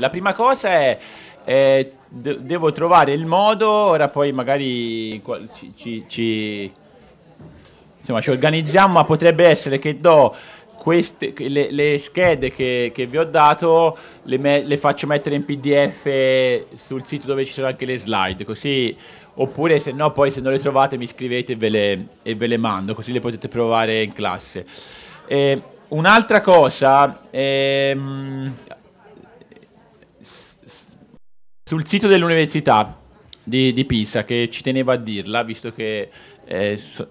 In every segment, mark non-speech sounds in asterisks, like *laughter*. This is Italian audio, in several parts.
La prima cosa è, eh, de devo trovare il modo, ora poi magari ci, ci, ci, insomma, ci organizziamo, ma potrebbe essere che do queste, le, le schede che, che, vi ho dato, le, me le faccio mettere in pdf sul sito dove ci sono anche le slide, così oppure se no poi se non le trovate mi scrivete e ve le, e ve le mando, così le potete provare in classe. Eh, un'altra cosa, ehm, sul sito dell'Università di, di, Pisa, che ci tenevo a dirla, visto che eh, so,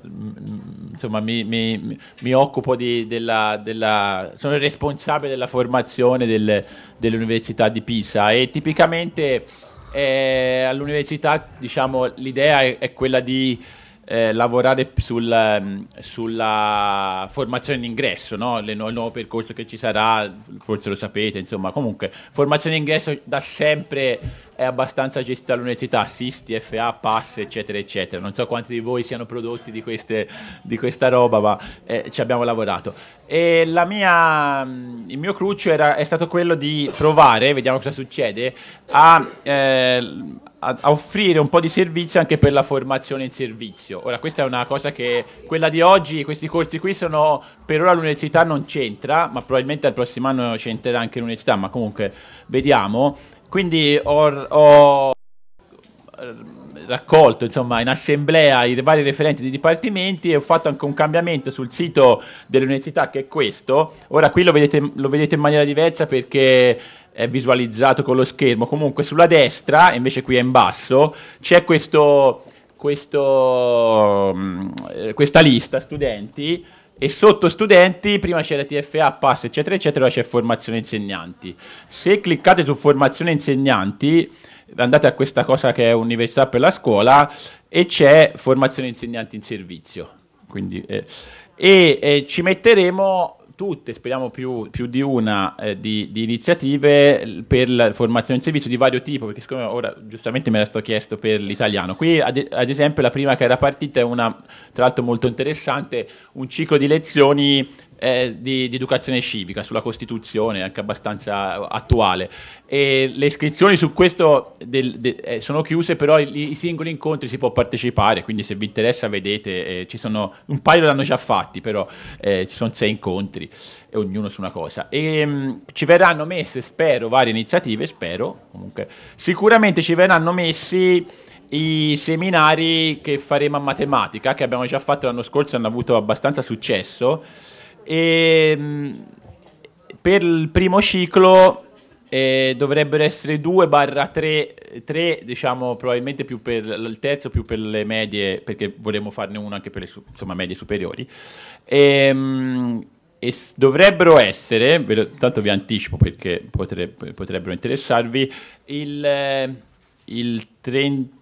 insomma, mi, mi, mi occupo di, della, della, sono il responsabile della formazione del, dell'Università di Pisa e tipicamente eh, all'università diciamo, l'idea è, è, quella di eh, lavorare sul, ehm, sulla formazione d'ingresso, no? il nuovo percorso che ci sarà, forse lo sapete, insomma comunque formazione d'ingresso da sempre è abbastanza gestita all'università, assisti, FA, pass, eccetera, eccetera. Non so quanti di voi siano prodotti di, queste, di questa roba, ma eh, ci abbiamo lavorato. E la mia, il mio cruccio era, è stato quello di provare, vediamo cosa succede, a, eh, a, offrire un po' di servizio anche per la formazione in servizio. Ora, questa è una cosa che quella di oggi, questi corsi qui sono per ora l'università non c'entra, ma probabilmente al prossimo anno c'entrerà anche l'università, ma comunque vediamo. Quindi ho, ho ehm, raccolto insomma, in assemblea i vari referenti dei dipartimenti e ho fatto anche un cambiamento sul sito dell'università che è questo. Ora qui lo vedete, lo vedete in maniera diversa perché è visualizzato con lo schermo. Comunque sulla destra, invece qui è in basso, c'è questo, questo, mm, eh, questa lista studenti e sotto studenti prima c'era TFA, pass eccetera eccetera, ora c'è formazione insegnanti. Se cliccate su formazione insegnanti andate a questa cosa che è università per la scuola e c'è formazione insegnanti in servizio. Quindi, eh, e eh, ci metteremo tutte, speriamo più, più di una, eh, di, di, iniziative per la formazione in servizio di vario tipo, perché siccome ora giustamente me la sto chiesto per l'italiano. Qui ad, ad esempio la prima che era partita è una, tra l'altro molto interessante, un ciclo di lezioni eh, di, di, educazione civica, sulla Costituzione, anche abbastanza attuale. E le iscrizioni su questo del, de, eh, sono chiuse, però i, i, singoli incontri si può partecipare, quindi se vi interessa vedete, eh, ci sono, un paio l'hanno già fatti, però eh, ci sono sei incontri, e ognuno su una cosa. E, mh, mm, ci verranno messe, spero, varie iniziative, spero, comunque, sicuramente ci verranno messi i seminari che faremo a matematica, che abbiamo già fatto l'anno scorso, e hanno avuto abbastanza successo e ehm, per il primo ciclo eh, dovrebbero essere 2 barra 3, 3 diciamo probabilmente più per il terzo più per le medie perché vorremmo farne uno anche per le insomma, medie superiori ehm, e, e dovrebbero essere tanto vi anticipo perché potrebbe, potrebbero interessarvi il, eh, il 30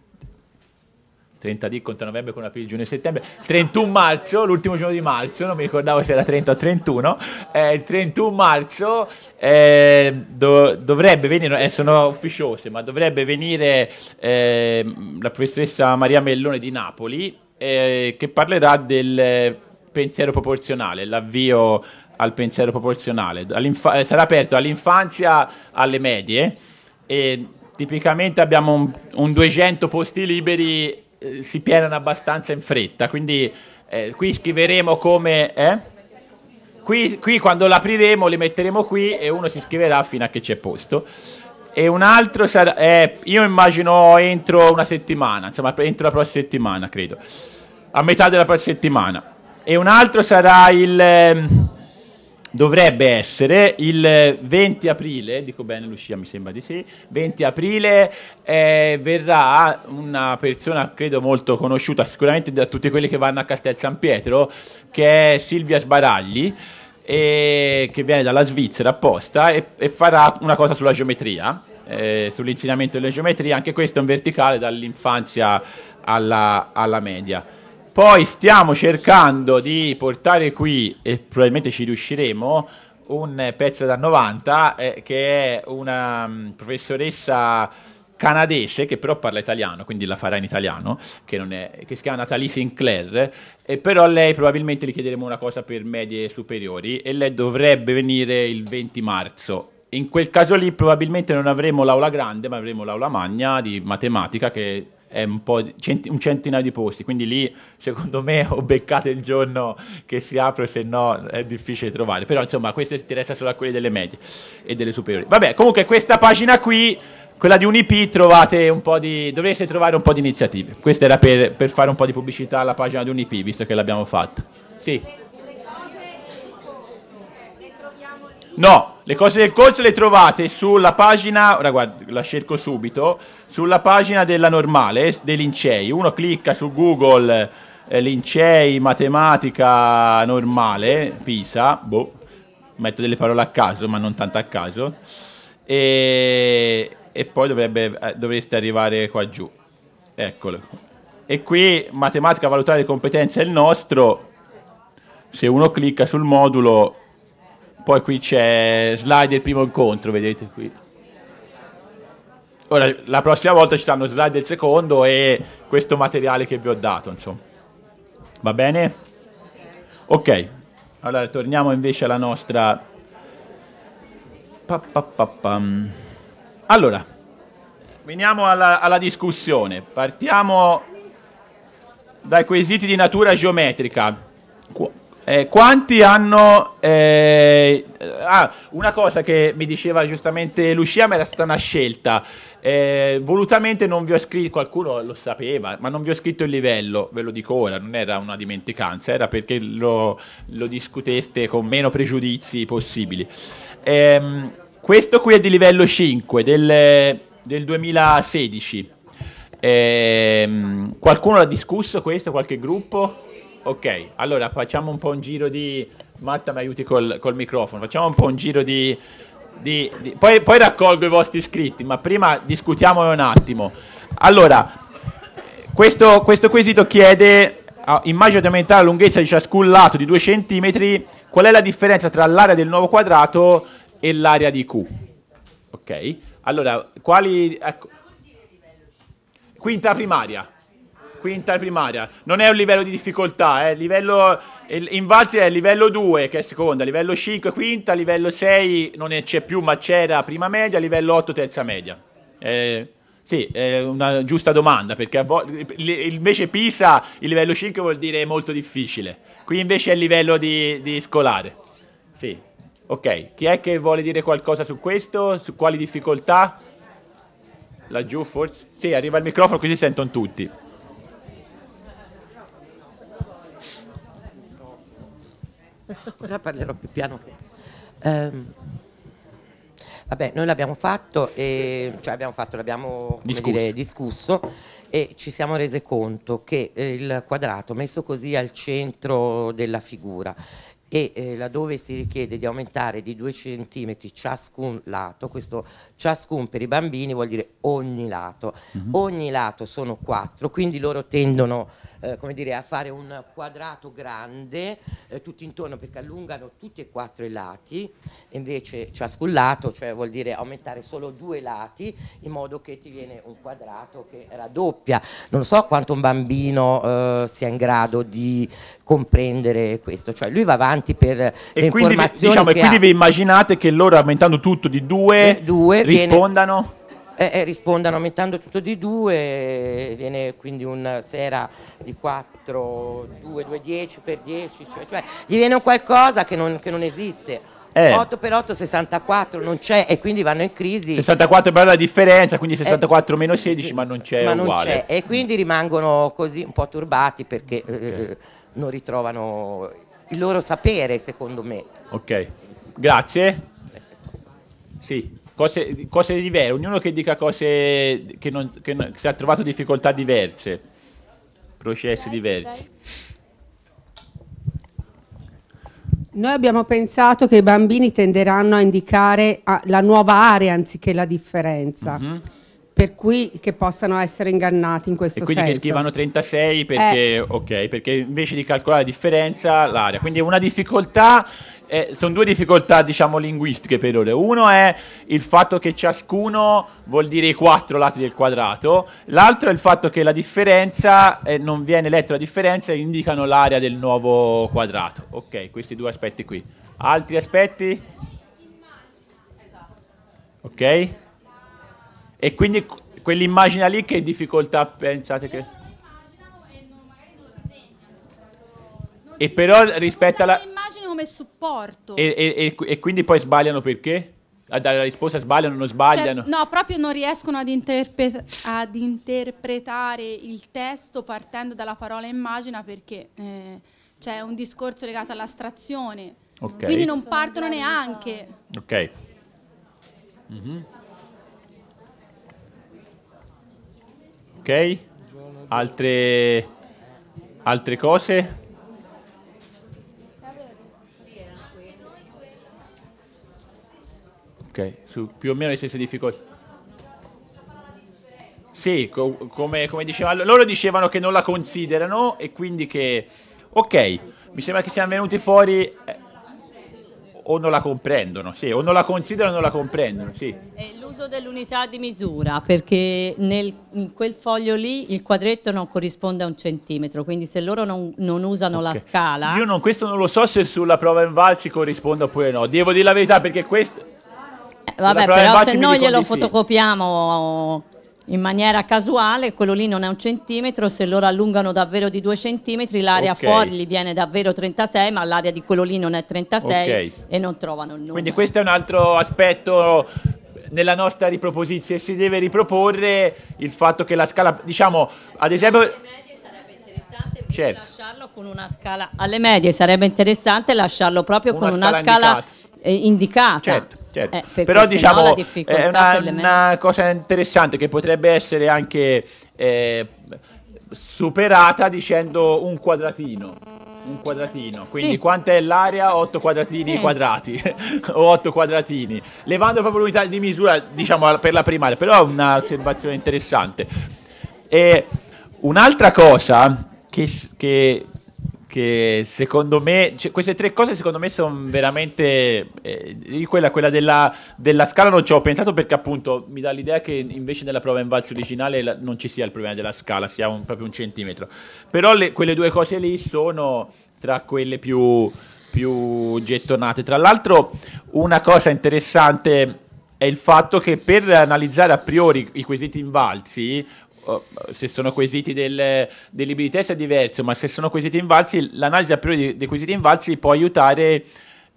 30 di conto novembre con aprile, giugno e settembre, 31 marzo, l'ultimo giorno di marzo, non mi ricordavo se era 30 o 31, eh, il 31 marzo eh, do, dovrebbe venire, eh, sono ufficiose, ma dovrebbe venire eh, la professoressa Maria Mellone di Napoli eh, che parlerà del eh, pensiero proporzionale, l'avvio al pensiero proporzionale, sarà aperto all'infanzia, alle medie e tipicamente abbiamo un, un 200 posti liberi eh, si pienano abbastanza in fretta, quindi eh, qui scriveremo come... Eh? Qui, qui quando l'apriremo li metteremo qui e uno si scriverà fino a che c'è posto e un altro sarà. Eh, io immagino entro una settimana, insomma, entro la prossima settimana, credo. A metà della prossima settimana. E un altro sarà il. Ehm, dovrebbe essere il 20 aprile, dico bene Lucia, mi sembra di sì, 20 aprile eh, verrà una persona credo molto conosciuta sicuramente da tutti quelli che vanno a Castel San Pietro, che è Silvia Sbaragli, eh, che viene dalla Svizzera apposta e, e farà una cosa sulla geometria. Eh, sull'insegnamento della geometria, anche questo è un verticale dall'infanzia alla, alla media. Poi stiamo cercando di portare qui, e probabilmente ci riusciremo, un pezzo da 90 eh, che è una mm, professoressa canadese che però parla italiano, quindi la farà in italiano, che, è, che si chiama Natalie Sinclair, e però a lei probabilmente le chiederemo una cosa per medie superiori e lei dovrebbe venire il 20 marzo. In quel caso lì probabilmente non avremo l'aula grande, ma avremo l'aula magna di matematica che un, centi, un, centinaio di posti, quindi lì secondo me ho beccato il giorno che si apre, se no è difficile trovare, però insomma questo interessa solo a quelli delle medie e delle superiori. Vabbè, comunque questa pagina qui, quella di Unip, trovate un po' di, dovreste trovare un po' di iniziative, questa era per, per fare un po' di pubblicità alla pagina di Unip, visto che l'abbiamo fatta. Sì. No, le cose del corso le trovate sulla pagina, ora guarda, la cerco subito, sulla pagina della normale eh, dei lincei. Uno clicca su Google eh, lincei matematica normale Pisa, boh, metto delle parole a caso, ma non tanto a caso. E, e poi dovrebbe, eh, dovreste arrivare qua giù. Eccolo. E qui matematica valutare competenza è il nostro. Se uno clicca sul modulo, poi qui c'è slide del primo incontro, vedete qui. Ora, la prossima volta ci saranno slide del secondo e questo materiale che vi ho dato, insomma. Va bene? Ok, allora torniamo invece alla nostra... Pa, pa, pa, allora, veniamo alla, alla discussione. Partiamo dai quesiti di natura geometrica. Eh, quanti hanno... Eh, ah, una cosa che mi diceva giustamente Lucia, ma era stata una scelta. Eh, volutamente non vi ho scritto, qualcuno lo sapeva, ma non vi ho scritto il livello, ve lo dico ora, non era una dimenticanza, era perché lo, lo discuteste con meno pregiudizi possibili. Eh, questo qui è di livello 5 del, del 2016. Eh, qualcuno l'ha discusso questo, qualche gruppo? Ok, allora facciamo un po' un giro di... Marta mi aiuti col, col microfono, facciamo un po' un giro di di, di... Poi, poi raccolgo i vostri iscritti, ma prima discutiamone un attimo. Allora, questo, questo, quesito chiede, immagino di aumentare la lunghezza di ciascun lato di 2 cm, qual è la differenza tra l'area del nuovo quadrato e l'area di Q? Ok, allora, quali... Ecco, quinta primaria quinta primaria. Non è un livello di difficoltà, è eh. livello, in Valzi è livello 2 che è seconda, livello 5 quinta, livello 6 non c'è più ma c'era prima media, livello 8 terza media. Eh, sì, è una giusta domanda perché invece Pisa il livello 5 vuol dire molto difficile, qui invece è il livello di, di scolare. Sì. Ok, chi è che vuole dire qualcosa su questo? Su quali difficoltà? Laggiù forse? Sì, arriva il microfono così sentono tutti. Ora parlerò più piano. Eh, vabbè, noi l'abbiamo fatto, e, cioè abbiamo fatto, l'abbiamo dire, discusso e ci siamo rese conto che eh, il quadrato messo così al centro della figura e eh, laddove si richiede di aumentare di 2 cm ciascun lato, questo ciascun per i bambini vuol dire ogni lato, mm -hmm. ogni lato sono 4, quindi loro tendono eh, come dire, a fare un quadrato grande eh, tutto intorno perché allungano tutti e quattro i lati, invece ciascun lato, cioè vuol dire aumentare solo due lati in modo che ti viene un quadrato che raddoppia. Non so quanto un bambino eh, sia in grado di comprendere questo, cioè lui va avanti per e le quindi, informazioni diciamo, E quindi ha. vi immaginate che loro aumentando tutto di due, due rispondano? Viene eh, rispondano aumentando tutto di due, viene quindi una sera di 4, 2, 2, 10 per 10, cioè, cioè gli viene un qualcosa che non, che non esiste. Eh. 8 per 8 64 non c'è e quindi vanno in crisi 64 per la differenza quindi 64 eh, meno 16 ma non c'è ma non c'è e quindi rimangono così un po' turbati perché eh, okay. eh, non ritrovano il loro sapere secondo me ok grazie sì cose, cose diverse, ognuno che dica cose che, non, che, non, che si è trovato difficoltà diverse, processi diversi. Noi abbiamo pensato che i bambini tenderanno a indicare la nuova area anziché la differenza. Mm -hmm per cui che possano essere ingannati in questo senso. e quindi senso. che scrivano 36 perché, eh. ok, perché invece di calcolare la differenza, l'area. Quindi una difficoltà eh, sono due difficoltà, diciamo, linguistiche per ora. Uno è il fatto che ciascuno vuol dire i quattro lati del quadrato, l'altro è il fatto che la differenza eh, non viene letta la differenza e indicano l'area del nuovo quadrato. Ok, questi due aspetti qui. Altri aspetti? Esatto. Ok. E quindi quell'immagine lì che difficoltà pensate che... E però rispetto alla... L'immagine come supporto. E, e, e, e quindi poi sbagliano perché? a dare la risposta sbagliano o non sbagliano? Cioè, no, proprio non riescono ad, interpre ad, interpretare il testo partendo dalla parola immagina perché eh, c'è un discorso legato all'astrazione. Okay. Quindi non partono neanche. Ok. Mm -hmm. Altre, altre cose? Ok, su più o meno le stesse difficoltà. Sì, co come, come diceva, loro dicevano che non la considerano e quindi che... Ok, mi sembra che siamo venuti fuori... Eh, o non la comprendono, sì, o non la considerano o non la comprendono. Sì. È l'uso dell'unità di misura, perché nel, in quel foglio lì il quadretto non corrisponde a un centimetro, quindi se loro non, non usano okay. la scala... Io non, questo non lo so se sulla prova in valsi corrisponde oppure no, devo dire la verità perché questo... Eh, vabbè, però se noi glielo sì. fotocopiamo in maniera casuale, quello lì non è un centimetro, se loro allungano davvero di due centimetri l'area okay. fuori gli viene davvero 36, ma l'area di quello lì non è 36 okay. e non trovano il numero. Quindi questo è un altro aspetto nella nostra riproposizione, si deve riproporre il fatto che la scala, diciamo, ad esempio... Certo. lasciarlo con una scala alle medie sarebbe interessante lasciarlo proprio una con una scala limitata eh, indicata. Certo. certo. Eh, Però diciamo è una, una, cosa interessante che potrebbe essere anche eh, superata dicendo un quadratino. Un quadratino, quindi sì. quanta è l'area? 8 quadratini sì. quadrati *laughs* o 8 quadratini, levando proprio l'unità di misura, diciamo per la primaria, però è un'osservazione interessante. E un'altra cosa che, che che secondo me cioè, queste tre cose secondo me sono veramente eh, quella, quella della, della, scala non ci ho pensato perché appunto mi dà l'idea che invece nella prova in valse originale la, non ci sia il problema della scala sia un, proprio un centimetro però le, quelle due cose lì sono tra quelle più, più gettonate tra l'altro una cosa interessante è il fatto che per analizzare a priori i quesiti invalsi se sono quesiti del, dei libri di testa è diverso, ma se sono quesiti invalsi, l'analisi a priori dei quesiti invalsi può aiutare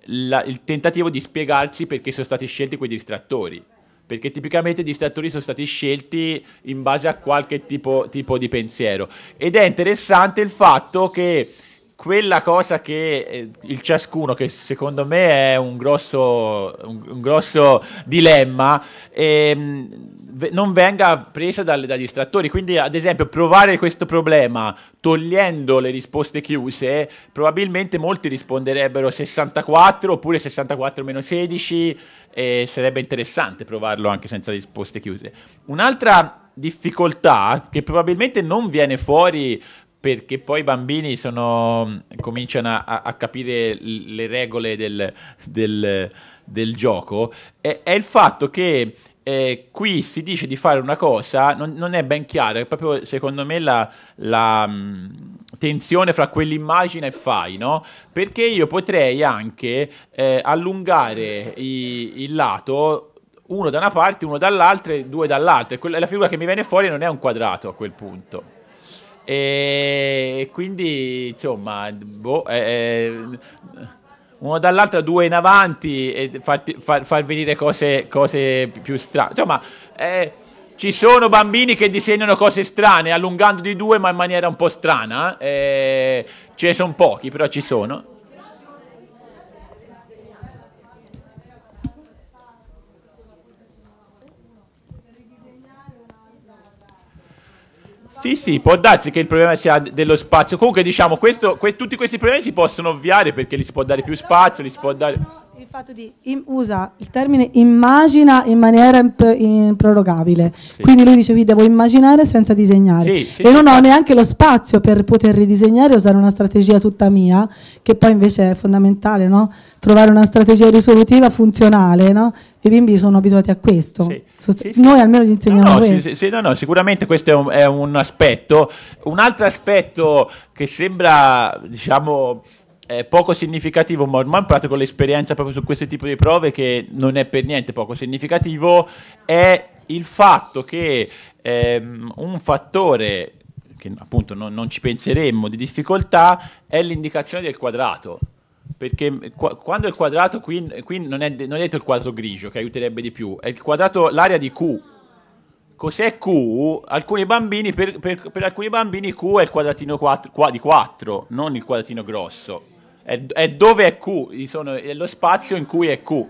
la, il tentativo di spiegarsi perché sono stati scelti quei distrattori. Perché tipicamente i distrattori sono stati scelti in base a qualche tipo, tipo di pensiero. Ed è interessante il fatto che quella cosa che eh, il ciascuno, che secondo me è un grosso, un, un grosso dilemma, ehm, non venga presa dal, dagli estrattori. Quindi, ad esempio, provare questo problema togliendo le risposte chiuse, probabilmente molti risponderebbero 64 oppure 64-16 e sarebbe interessante provarlo anche senza risposte chiuse. Un'altra difficoltà che probabilmente non viene fuori perché poi i bambini sono, cominciano a, a, capire le regole del, del, del gioco, è, è il fatto che eh, qui si dice di fare una cosa, non, non, è ben chiaro, è proprio secondo me la, la mh, mm, tensione fra quell'immagine e fai, no? Perché io potrei anche eh, allungare i, il lato uno da una parte, uno dall'altra e due dall'altra. E la figura che mi viene fuori non è un quadrato a quel punto. E quindi, insomma, boh, eh, eh uno dall'altro, due in avanti e farti, far, far, venire cose, cose più strane. Insomma, eh, ci sono bambini che disegnano cose strane, allungando di due ma in maniera un po' strana. Eh, ce ne sono pochi, però ci sono. Sì, sì, può darsi che il problema sia dello spazio. Comunque, diciamo, questo, que- tutti questi problemi si possono ovviare perché gli si può dare più spazio, gli si può dare il fatto di in, usa il termine immagina in maniera imp, in, Sì. Quindi lui dice: Vi devo immaginare senza disegnare. Sì, sì, e non ho neanche lo spazio per poter ridisegnare e usare una strategia tutta mia, che poi invece è fondamentale, no? Trovare una strategia risolutiva funzionale, no? I bimbi sono abituati a questo. Noi almeno gli insegniamo no, questo. No, no, sicuramente questo è un, è un aspetto. Un altro aspetto che sembra, diciamo è poco significativo, ma ormai in pratica l'esperienza proprio su questo tipo di prove che non è per niente poco significativo, è il fatto che ehm, un fattore che appunto non, non, ci penseremmo di difficoltà è l'indicazione del quadrato. Perché mm, quando il quadrato, qui, qui non, è, non, è, detto il quadrato grigio che aiuterebbe di più, è il quadrato, l'area di Q. Cos'è Q? Alcuni bambini, per, per, per alcuni bambini Q è il quadratino 4, qua, di 4, non il quadratino grosso è, è dove è Q, sono, è lo spazio in cui è Q.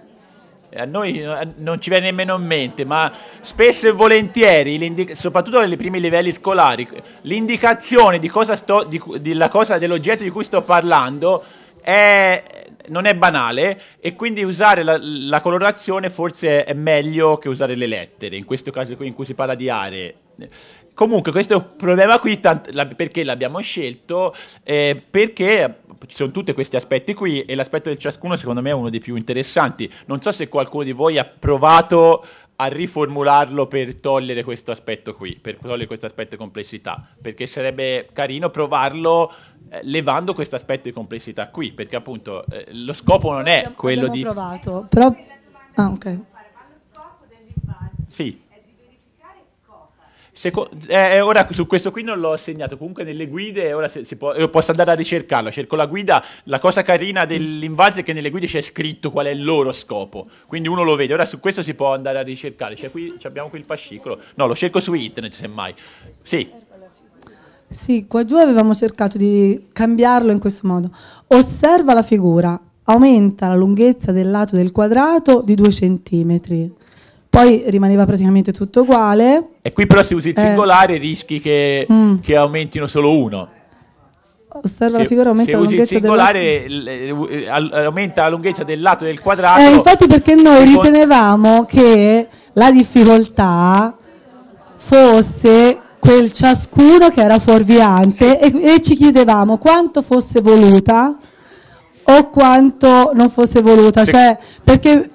A noi eh, non ci viene nemmeno in mente, ma spesso e volentieri, soprattutto nei primi livelli scolari, l'indicazione di cosa sto, di, di cosa, dell'oggetto di cui sto parlando è, non è banale e quindi usare la, la, colorazione forse è meglio che usare le lettere, in questo caso qui in cui si parla di aree. Comunque questo problema qui, la perché l'abbiamo scelto? Eh, perché ci sono tutti questi aspetti qui e l'aspetto del ciascuno secondo me è uno dei più interessanti. Non so se qualcuno di voi ha provato a riformularlo per togliere questo aspetto qui, per togliere questo aspetto di complessità, perché sarebbe carino provarlo eh, levando questo aspetto di complessità qui, perché appunto eh, lo scopo non è abbiamo, quello abbiamo di... provato, però... Ah, ok. Sì. Seco- eh, eh, ora su questo qui non l'ho segnato, comunque nelle guide ora se, se può, eh, posso andare a ricercarlo cerco la guida, la cosa carina dell'invase è che nelle guide c'è scritto qual è il loro scopo, quindi uno lo vede, ora su questo si può andare a ricercare, cioè, qui, abbiamo qui il fascicolo, no lo cerco su internet semmai, sì. Sì, qua giù avevamo cercato di cambiarlo in questo modo, osserva la figura, aumenta la lunghezza del lato del quadrato di 2 centimetri poi rimaneva praticamente tutto uguale. E qui però se usi il eh. singolare eh. rischi che, mm. che, aumentino solo uno. Osserva se, la figura aumenta la lunghezza del lato. usi il singolare della... Eh, eh, aumenta la lunghezza del lato del quadrato. Eh, infatti perché noi ritenevamo che la difficoltà fosse quel ciascuno che era fuorviante e, e ci chiedevamo quanto fosse voluta o quanto non fosse voluta, sì. cioè perché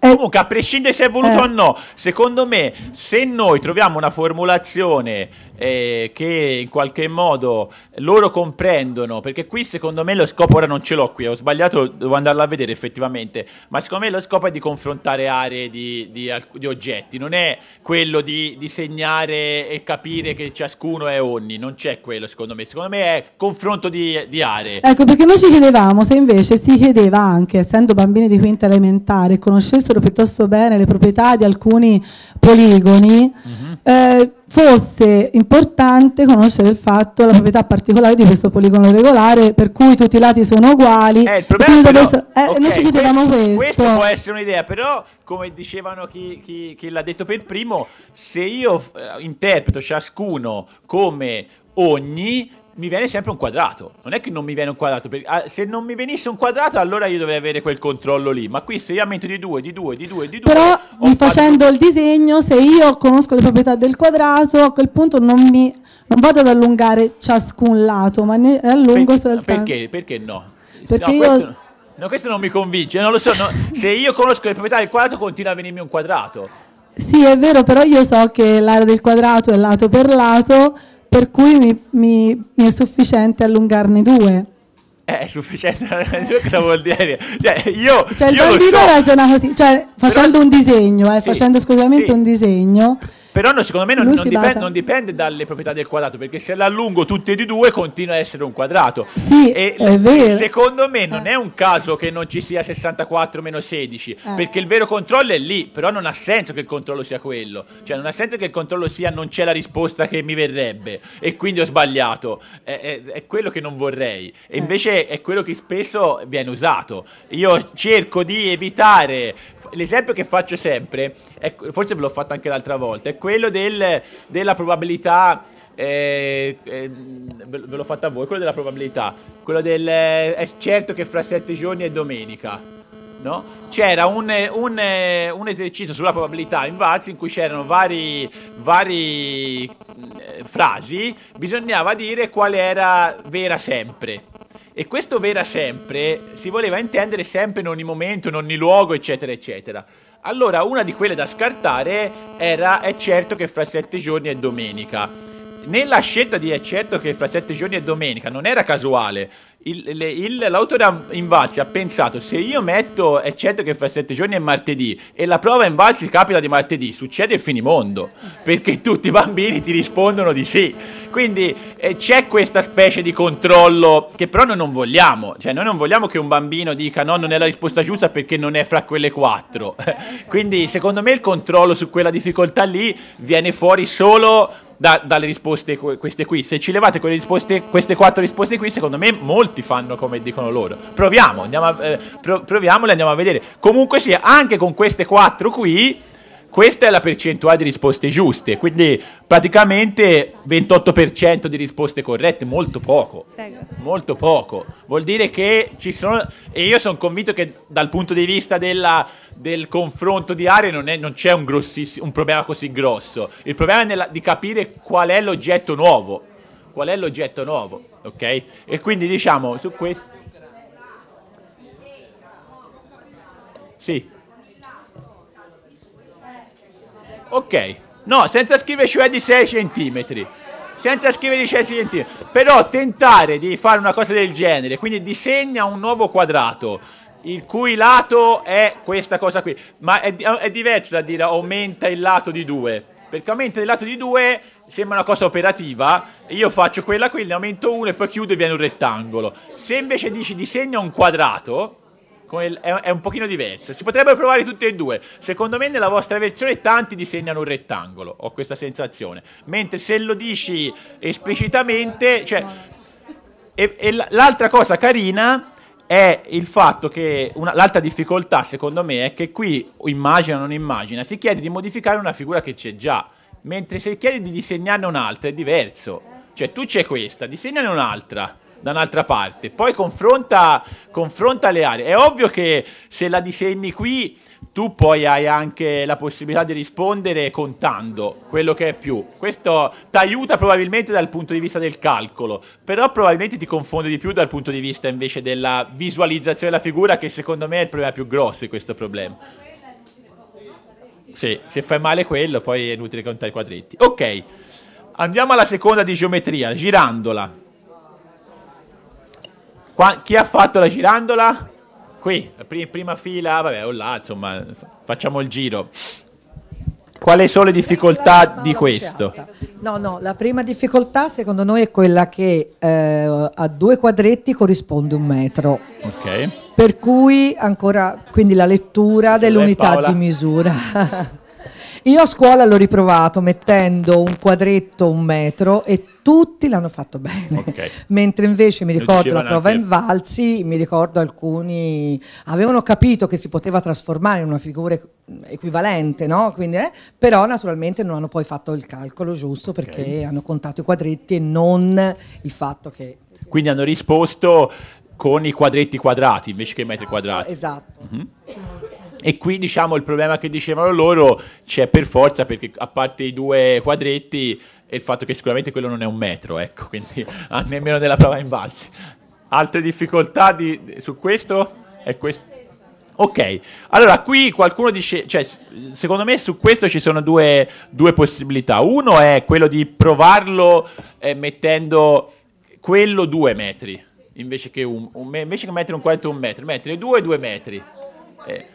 eh. Comunque, a prescindere se è voluto eh. o no, secondo me, se noi troviamo una formulazione eh, che in qualche modo loro comprendono, perché qui secondo me lo scopo, ora non ce l'ho qui, ho sbagliato, devo andarla a vedere effettivamente, ma secondo me lo scopo è di confrontare aree di, di, di oggetti, non è quello di, di, segnare e capire che ciascuno è ogni, non c'è quello secondo me, secondo me è confronto di, di aree. Ecco perché noi ci chiedevamo se invece si chiedeva anche, essendo bambini di quinta elementare, conoscessero piuttosto bene le proprietà di alcuni poligoni, mm-hmm. eh, fosse importante conoscere il fatto, la proprietà particolare di questo poligono regolare, per cui tutti i lati sono uguali. Eh, il problema però, essere, eh, okay, noi ci chiedevamo questo, questo. Questo può essere un'idea, però come dicevano chi, chi, chi l'ha detto per primo, se io eh, interpreto ciascuno come ogni, mi viene sempre un quadrato. Non è che non mi viene un quadrato. Perché, ah, se non mi venisse un quadrato, allora io dovrei avere quel controllo lì. Ma qui se io aumento di 2, di 2, di 2, di 2. Però facendo il disegno, se io conosco le proprietà del quadrato, a quel punto non mi. Non vado ad allungare ciascun lato, ma ne allungo perché, soltanto. Perché? Perché no? Perché no, io. Questo, no, questo non mi convince, non lo so. No, se io conosco le proprietà del quadrato, continua a venirmi un quadrato. Sì, è vero, però io so che l'area del quadrato è lato per lato, per cui mi, mi, mi è sufficiente allungarne due. Eh, è sufficiente cosa vuol dire? Cioè, io, cioè, il io bambino so. ragiona così, cioè, facendo Però, un disegno, eh, sì, facendo scusamente sì. un disegno, però no, secondo me non, non, dipende, non, dipende, dalle proprietà del quadrato, perché se l'allungo tutte e due continua a essere un quadrato. Sì, e è vero. Secondo me non eh. è un caso che non ci sia 64 meno 16, eh. perché il vero controllo è lì, però non ha senso che il controllo sia quello. Cioè non ha senso che il controllo sia non c'è la risposta che mi verrebbe e quindi ho sbagliato. È, è, è quello che non vorrei. E eh. invece è quello che spesso viene usato. Io cerco di evitare... L'esempio che faccio sempre, è, ecco, forse ve l'ho fatto anche l'altra volta, è quello del, della probabilità... Eh, eh, ve l'ho fatta a voi, quello della probabilità. Quello del... Eh, è certo che fra sette giorni è domenica. No? C'era un, un, eh, un, esercizio sulla probabilità in Vaz in cui c'erano vari, vari eh, frasi, bisognava dire qual era vera sempre. E questo vera sempre si voleva intendere sempre in ogni momento, in ogni luogo, eccetera, eccetera. Allora, una di quelle da scartare era è certo che fra sette giorni è domenica nella scelta di Eccetto che fra sette giorni è domenica non era casuale. Il, il, l'autore Invalsi ha pensato se io metto Eccetto che fra sette giorni è martedì e la prova Invalsi capita di martedì, succede il finimondo *laughs* perché tutti i bambini ti rispondono di sì. Quindi eh, c'è questa specie di controllo che però noi non vogliamo, cioè noi non vogliamo che un bambino dica no non è la risposta giusta perché non è fra quelle quattro. *laughs* Quindi secondo me il controllo su quella difficoltà lì viene fuori solo da, dalle risposte queste qui. Se ci levate risposte, queste quattro risposte qui, secondo me molti fanno come dicono loro. Proviamo, andiamo a, eh, pro, proviamole, andiamo a vedere. Comunque sia, anche con queste quattro qui questa è la percentuale di risposte giuste, quindi praticamente 28% di risposte corrette, molto poco. Prego. Molto poco. Vuol dire che ci sono... E io sono convinto che dal punto di vista della, del confronto di aree non, è, non c'è un, un, problema così grosso. Il problema è nella, di capire qual è l'oggetto nuovo. Qual è l'oggetto nuovo, ok? E quindi diciamo su questo... Sì. Ok. No, senza scrivere cioè di 6 centimetri, Senza scrivere di 6 centimetri, Però tentare di fare una cosa del genere, quindi disegna un nuovo quadrato il cui lato è questa cosa qui. Ma è, è diverso da dire aumenta il lato di 2. Perché aumenta il lato di 2 sembra una cosa operativa. Io faccio quella qui, ne aumento uno e poi chiudo e viene un rettangolo. Se invece dici disegna un quadrato, il, è, è, un pochino diverso. Si potrebbero provare tutti e due. Secondo me nella vostra versione tanti disegnano un rettangolo, ho questa sensazione. Mentre se lo dici esplicitamente, cioè, e, e l'altra cosa carina è il fatto che l'altra difficoltà, secondo me, è che qui immagina o non immagina, si chiede di modificare una figura che c'è già, mentre se chiedi di disegnarne un'altra è diverso. Cioè, tu c'è questa, disegnane un'altra da un'altra parte. Poi confronta, confronta le aree. È ovvio che se la disegni qui tu poi hai anche la possibilità di rispondere contando quello che è più. Questo ti aiuta probabilmente dal punto di vista del calcolo, però probabilmente ti confonde di più dal punto di vista invece della visualizzazione della figura, che secondo me è il problema più grosso di questo problema. Sì, se fai male quello, poi è inutile contare i quadretti. Ok, andiamo alla seconda di geometria, girandola. Qua, chi ha fatto la girandola? Qui, pr prima fila, vabbè, o là, insomma, facciamo il giro. Quali sono le difficoltà di questo? No, no, la prima difficoltà secondo noi è quella che eh, a due quadretti corrisponde un metro. Ok. Per cui ancora, quindi la lettura dell'unità di misura. *laughs* Io a scuola l'ho riprovato mettendo un quadretto, un metro e tutti l'hanno fatto bene. Okay. *laughs* Mentre invece mi ricordo la prova anche... in Valsi, mi ricordo alcuni avevano capito che si poteva trasformare in una figura equivalente, no? Quindi, eh, però naturalmente non hanno poi fatto il calcolo giusto perché okay. hanno contato i quadretti e non il fatto che... Quindi hanno risposto con i quadretti quadrati invece che i metri quadrati. Esatto. Mm-hmm. E qui diciamo il problema che dicevano loro c'è per forza perché a parte i due quadretti e il fatto che sicuramente quello non è un metro, ecco, quindi *laughs* ah, nemmeno nella prova in imbalzi. Altre difficoltà di, su questo? È questo? Ok, allora qui qualcuno dice, cioè, secondo me su questo ci sono due, due possibilità. Uno è quello di provarlo eh, mettendo quello due metri, invece che, un, un, invece che mettere un quarto un metro, mettere due due metri. Eh,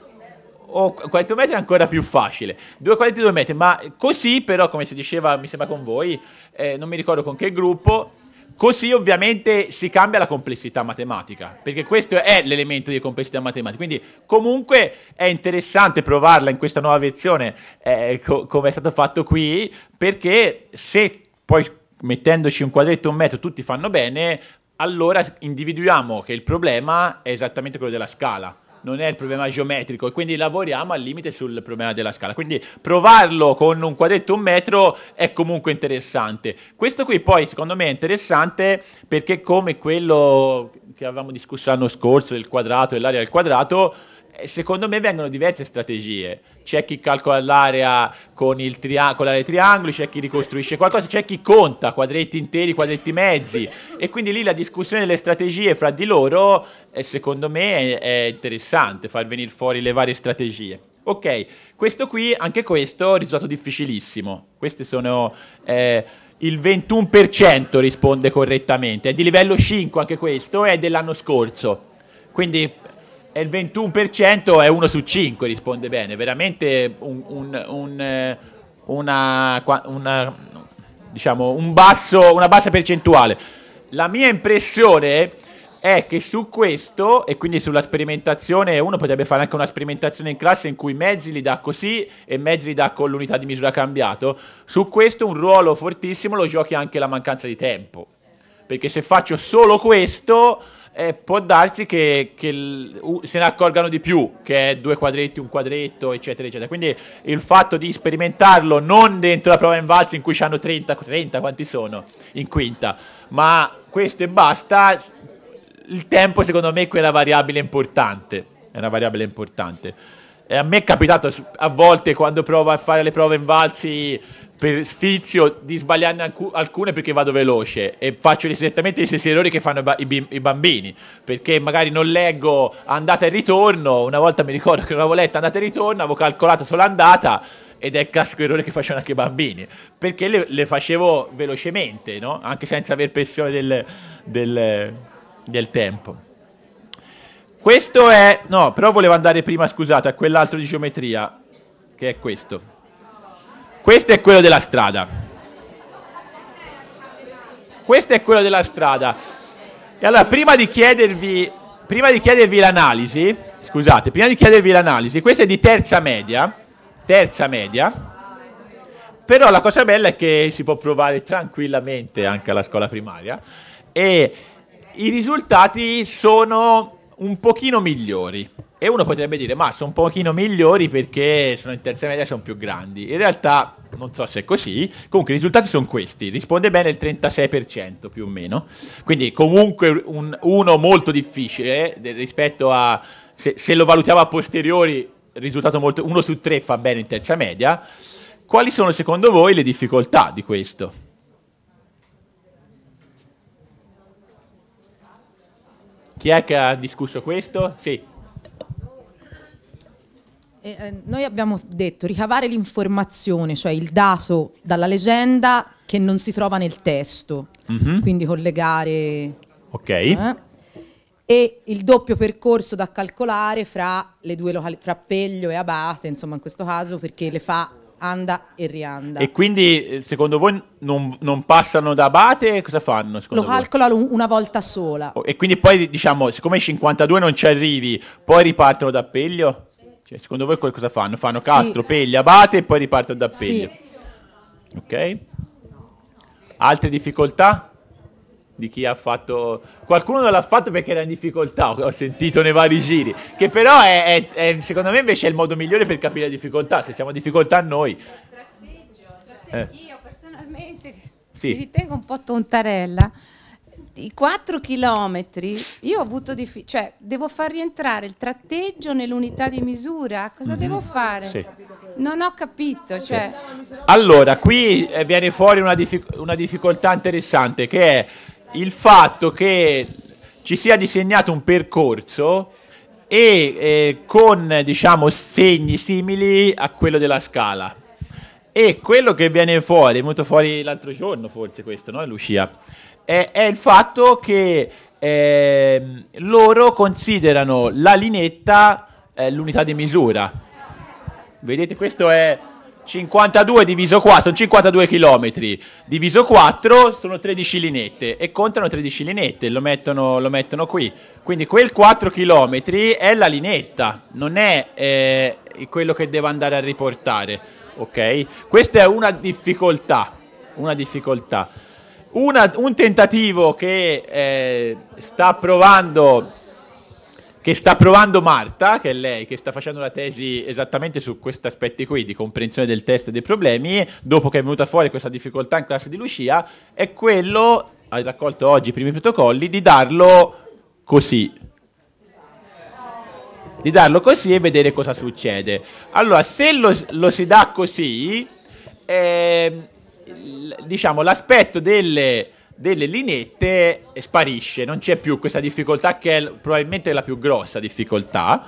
o 42 metri è ancora più facile. 2,42 metri, ma così però, come si diceva, mi sembra con voi, eh, non mi ricordo con che gruppo, così ovviamente si cambia la complessità matematica, perché questo è l'elemento di complessità matematica. Quindi comunque è interessante provarla in questa nuova versione, eh, co come è stato fatto qui, perché se poi mettendoci un quadretto un metro tutti fanno bene, allora individuiamo che il problema è esattamente quello della scala non è il problema geometrico e quindi lavoriamo al limite sul problema della scala. Quindi provarlo con un quadretto un metro è comunque interessante. Questo qui poi secondo me è interessante perché come quello che avevamo discusso l'anno scorso del quadrato e dell'area del quadrato eh, secondo me vengono diverse strategie. C'è chi calcola l'area con, il tria- con l'area triangoli, c'è chi ricostruisce qualcosa, c'è chi conta quadretti interi, quadretti mezzi. E quindi lì la discussione delle strategie fra di loro, eh, secondo me, è, è interessante far venire fuori le varie strategie. Ok, questo qui, anche questo, risultato difficilissimo. Queste sono... Eh, il 21% risponde correttamente, è di livello 5 anche questo, è dell'anno scorso. Quindi e il 21% è 1 su 5, risponde bene. Veramente un, un, un, eh, una, una, diciamo, un basso, una bassa percentuale. La mia impressione è che su questo, e quindi sulla sperimentazione, uno potrebbe fare anche una sperimentazione in classe in cui mezzi li dà così e mezzi li dà con l'unità di misura cambiato. Su questo un ruolo fortissimo lo giochi anche la mancanza di tempo. Perché se faccio solo questo eh, può darsi che, che l, se ne accorgano di più, che è due quadretti, un quadretto, eccetera, eccetera. Quindi il fatto di sperimentarlo non dentro la prova in valzi in cui hanno 30, 30, quanti sono, in quinta, ma questo e basta, il tempo secondo me è una variabile importante. È una variabile importante. E a me è capitato a volte quando provo a fare le prove in valzi per sfizio di sbagliarne alcune perché vado veloce e faccio esattamente gli stessi errori che fanno i, bambini perché magari non leggo andata e ritorno una volta mi ricordo che non avevo letto andata e ritorno avevo calcolato solo andata ed è il classico errore che facevano anche i bambini perché le, le facevo velocemente no? anche senza aver pressione del, del, del tempo questo è no però volevo andare prima scusate a quell'altro di geometria che è questo questo è quello della strada. Questo è quello della strada. E allora, prima di chiedervi, prima di chiedervi l'analisi, scusate, prima di chiedervi l'analisi, questa è di terza media, terza media, però la cosa bella è che si può provare tranquillamente anche alla scuola primaria e i risultati sono un pochino migliori. E uno potrebbe dire, ma sono un pochino migliori perché sono in terza media, sono più grandi. In realtà, non so se è così. Comunque, i risultati sono questi. Risponde bene il 36% più o meno. Quindi, comunque, un, uno molto difficile eh, rispetto a... Se, se, lo valutiamo a posteriori, risultato molto... Uno su tre fa bene in terza media. Quali sono, secondo voi, le difficoltà di questo? Chi è che ha discusso questo? Sì. Eh, eh, noi abbiamo detto ricavare l'informazione, cioè il dato dalla leggenda che non si trova nel testo, mm -hmm. quindi collegare... Ok. Eh? E il doppio percorso da calcolare fra le due locali, fra Peglio e Abate, insomma in questo caso, perché le fa anda e rianda. E quindi eh, secondo voi non, non passano da abate? Cosa fanno? Lo calcolano una volta sola. e quindi poi diciamo, siccome 52 non ci arrivi, poi ripartono da Peglio? Cioè, secondo voi cosa fanno? Fanno Castro, sì. Peglia, Abate e poi ripartono da Peglia. Sì. Ok? Altre difficoltà? Di chi ha fatto... Qualcuno non l'ha fatto perché era in difficoltà, ho sentito nei vari giri. Che però è, è, è secondo me invece è il modo migliore per capire la difficoltà. Se siamo in difficoltà noi... Eh. Io personalmente sì. mi ritengo un po' tontarella i 4 chilometri io ho avuto difficoltà, cioè devo far rientrare il tratteggio nell'unità di misura, cosa mm-hmm. devo mhm. fare? Sì. Non ho capito. Cioè... Allora, qui eh, viene fuori una, diffic- una difficoltà interessante che è il fatto che ci sia disegnato un percorso e eh, con diciamo segni simili a quello della scala. E quello che viene fuori, è venuto fuori l'altro giorno forse questo, no Lucia? è, è il fatto che eh, loro considerano la linetta eh, l'unità di misura. Vedete, questo è 52 diviso 4, sono 52 km, diviso 4 sono 13 linette e contano 13 linette, lo mettono, lo mettono qui. Quindi quel 4 km è la linetta, non è eh, quello che devo andare a riportare, ok? Questa è una difficoltà, una difficoltà. Una, un tentativo che, eh, sta provando, che sta provando Marta, che è lei che sta facendo la tesi esattamente su questi aspetti qui di comprensione del test e dei problemi, dopo che è venuta fuori questa difficoltà in classe di Lucia, è quello, hai raccolto oggi i primi protocolli, di darlo così. Di darlo così e vedere cosa succede. Allora, se lo, lo si dà così, eh, diciamo, l'aspetto delle, delle linette sparisce, non c'è più questa difficoltà che è probabilmente la più grossa difficoltà,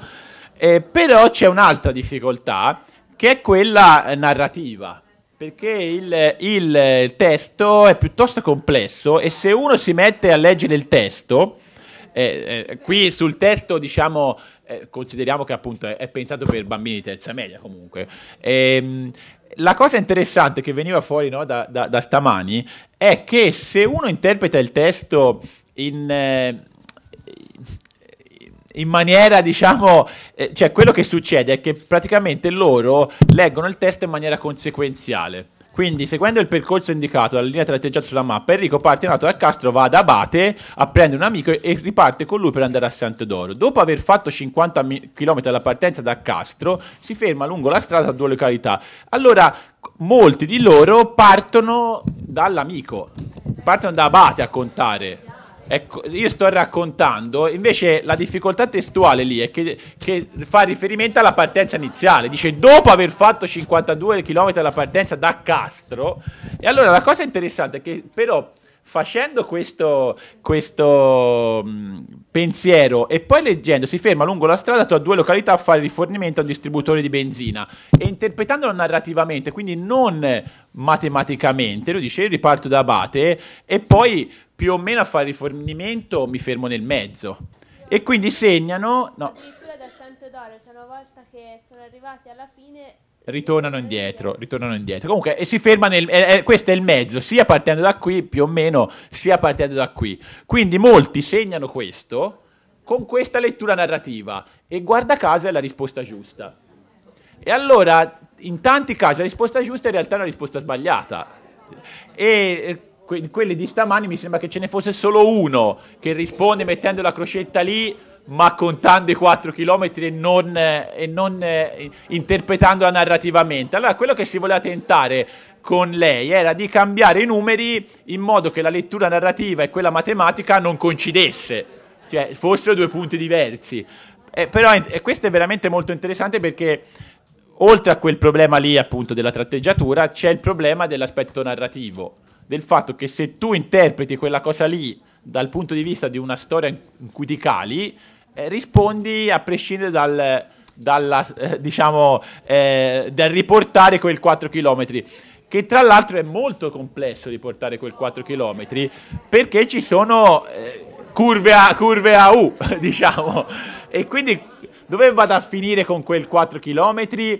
eh, però c'è un'altra difficoltà che è quella eh, narrativa, perché il, il testo è piuttosto complesso e se uno si mette a leggere il testo, eh, eh, qui sul testo diciamo eh, consideriamo che appunto è, è, pensato per bambini di terza media comunque ehm, la cosa interessante che veniva fuori no, da, da, da, stamani è che se uno interpreta il testo in... Eh, in maniera, diciamo, eh, cioè quello che succede è che praticamente loro leggono il testo in maniera conseguenziale. Quindi, seguendo il percorso indicato dalla linea tratteggiata sulla mappa, Enrico parte in alto dal Castro, va ad Abate a prendere un amico e riparte con lui per andare a Sant'Odoro. Dopo aver fatto 50 km alla partenza da Castro, si ferma lungo la strada a due località. Allora, molti di loro partono dall'amico, partono da Abate a contare Ecco, io sto raccontando, invece la difficoltà testuale lì è che, che, fa riferimento alla partenza iniziale, dice dopo aver fatto 52 km alla partenza da Castro, e allora la cosa interessante è che però facendo questo, questo mm, pensiero e poi leggendo, si ferma lungo la strada tra due località a fare rifornimento a un distributore di benzina e interpretandolo narrativamente, quindi non matematicamente, lui dice io riparto da Abate e poi più o meno a fare rifornimento mi fermo nel mezzo. E quindi segnano... No. Addirittura da Sant'Odoro, c'è cioè una volta che sono arrivati alla fine ritornano indietro, ritornano indietro. Comunque e eh, si ferma nel eh, eh, questo è il mezzo, sia partendo da qui più o meno, sia partendo da qui. Quindi molti segnano questo con questa lettura narrativa e guarda caso è la risposta giusta. E allora in tanti casi la risposta giusta è in realtà una risposta sbagliata. E eh, que- quelli di stamani mi sembra che ce ne fosse solo uno che risponde mettendo la crocetta lì ma contando i 4 km e non, e non eh, interpretandola narrativamente. Allora quello che si voleva tentare con lei era di cambiare i numeri in modo che la lettura narrativa e quella matematica non coincidesse, cioè fossero due punti diversi. Eh, però eh, questo è veramente molto interessante perché oltre a quel problema lì appunto della tratteggiatura c'è il problema dell'aspetto narrativo, del fatto che se tu interpreti quella cosa lì dal punto di vista di una storia in cui ti cali, eh, rispondi a prescindere dal, dalla, eh, diciamo, eh, dal riportare quel 4 km. Che tra l'altro è molto complesso riportare quel 4 km perché ci sono eh, curve, a, curve a U, *laughs* diciamo. E quindi dove vado a finire con quel 4 km?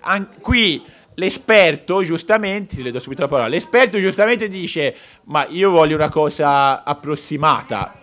An- qui l'esperto giustamente, le do subito la parola, l'esperto giustamente dice ma io voglio una cosa approssimata,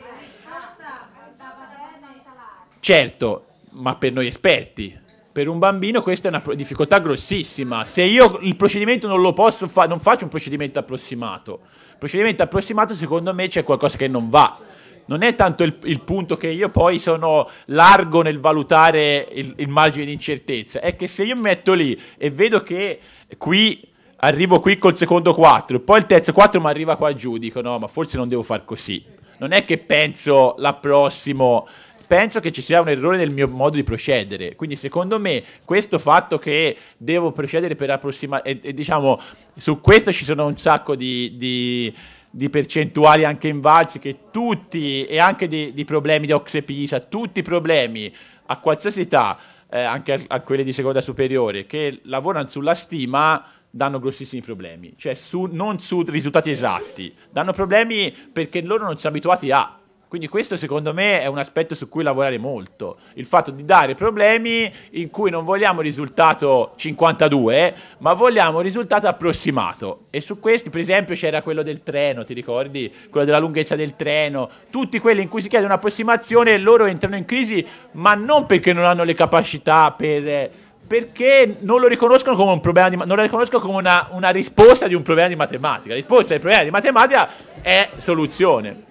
Certo, ma per noi esperti. Per un bambino questa è una difficoltà grossissima. Se io il procedimento non lo posso fare, non faccio un procedimento approssimato. Il procedimento approssimato secondo me c'è qualcosa che non va. Non è tanto il, il punto che io poi sono largo nel valutare il, il margine di incertezza, è che se io metto lì e vedo che qui arrivo qui col secondo 4, poi il terzo 4 mi arriva qua giù, dico no, ma forse non devo far così. Non è che penso la prossima penso che ci sia un errore nel mio modo di procedere. Quindi, secondo me, questo fatto che devo procedere per approssimare, e, diciamo, su questo ci sono un sacco di, di di percentuali anche invalsi che tutti, e anche di, di problemi di Ox e Pisa, tutti i problemi a qualsiasi età, eh, anche a, a, quelli di seconda superiore, che lavorano sulla stima, danno grossissimi problemi. Cioè su, non su risultati esatti, danno problemi perché loro non sono abituati a quindi questo secondo me è un aspetto su cui lavorare molto, il fatto di dare problemi in cui non vogliamo risultato 52, ma vogliamo risultato approssimato. E su questi, per esempio, c'era quello del treno, ti ricordi? Quello della lunghezza del treno, tutti quelli in cui si chiede un'approssimazione, loro entrano in crisi, ma non perché non hanno le capacità per perché non lo riconoscono come un problema di non lo riconoscono come una, una risposta di un problema di matematica. La risposta al problema di matematica è soluzione.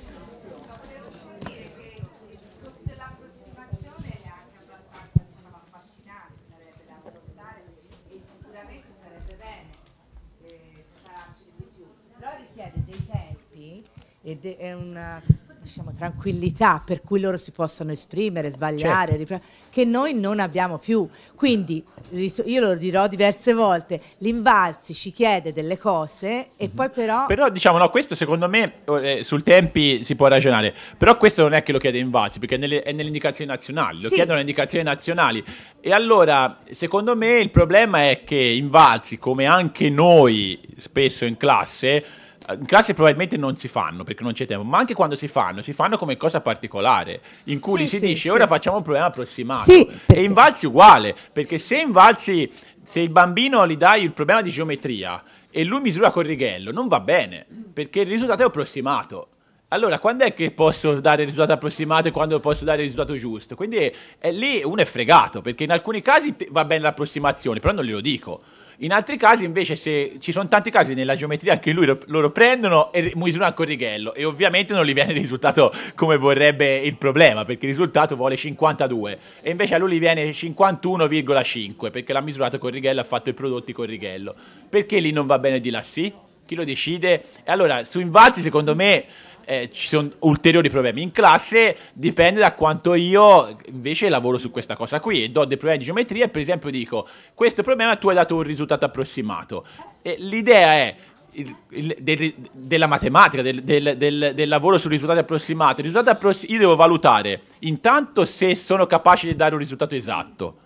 ed è una diciamo, tranquillità per cui loro si possano esprimere, sbagliare, certo. che noi non abbiamo più. Quindi, io lo dirò diverse volte, l'Invalsi ci chiede delle cose mm-hmm. poi però... Però diciamo, no, questo secondo me eh, sul tempi si può ragionare, però questo non è che lo chiede Invalsi, perché è nelle, è nelle indicazioni nazionali, lo sì. chiedono le indicazioni nazionali. E allora, secondo me, il problema è che Invalsi, come anche noi spesso in classe, in classe probabilmente non si fanno perché non c'è tempo, ma anche quando si fanno, si fanno come cosa particolare, in cui sì, si sì, dice sì. ora facciamo un problema approssimato. Sì, E in valsi uguale, perché se in valsi, se il bambino gli dai il problema di geometria e lui misura col righello, non va bene, perché il risultato è approssimato. Allora, quando è che posso dare il risultato approssimato e quando posso dare il risultato giusto? Quindi è, eh, lì uno è fregato, perché in alcuni casi va bene l'approssimazione, però non glielo dico. In altri casi, invece, se ci sono tanti casi nella geometria che lui, loro prendono e misurano a righello e ovviamente non gli viene il risultato come vorrebbe il problema, perché il risultato vuole 52, e invece a lui gli viene 51,5, perché l'ha misurato corrighello, ha fatto i prodotti righello. Perché lì non va bene di là sì? Chi lo decide? E allora, su Invalsi, secondo me eh, ci sono ulteriori problemi in classe, dipende da quanto io invece lavoro su questa cosa qui e do dei problemi di geometria e per esempio dico questo problema tu hai dato un risultato approssimato. E l'idea è il, il, del, della matematica, del, del, del, lavoro sul risultato approssimato. Il risultato appross- io devo valutare intanto se sono capace di dare un risultato esatto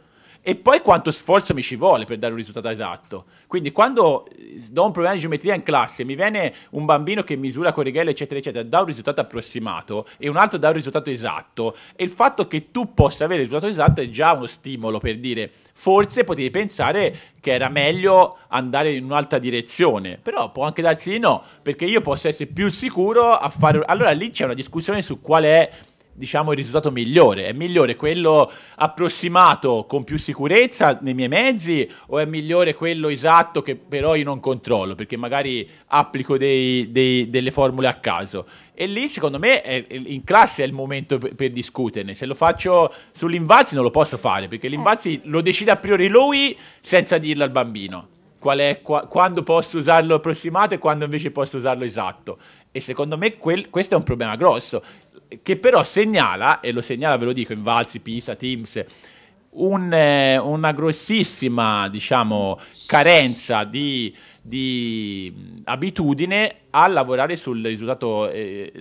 e poi quanto sforzo mi ci vuole per dare un risultato esatto. Quindi quando eh, do un problema di geometria in classe, mi viene un bambino che misura con righello, eccetera, eccetera, dà un risultato approssimato e un altro dà un risultato esatto, e il fatto che tu possa avere il risultato esatto è già uno stimolo per dire forse potevi pensare che era meglio andare in un'altra direzione, però può anche darsi di no, perché io posso essere più sicuro a fare... Allora lì c'è una discussione su qual è diciamo il risultato migliore? È migliore quello approssimato con più sicurezza nei miei mezzi o è migliore quello esatto che però io non controllo perché magari applico dei, dei, delle formule a caso? E lì secondo me è, in classe è il momento per, per discuterne. Se lo faccio sull'Invazzi non lo posso fare perché l'Invazzi eh. lo decide a priori lui senza dirlo al bambino è, qua, quando posso usarlo approssimato e quando invece posso usarlo esatto. E secondo me quel, questo è un problema grosso, che però segnala, e lo segnala ve lo dico in Valsi, Pisa, Teams, un, eh, una grossissima diciamo, carenza di, di, abitudine a lavorare sul risultato eh,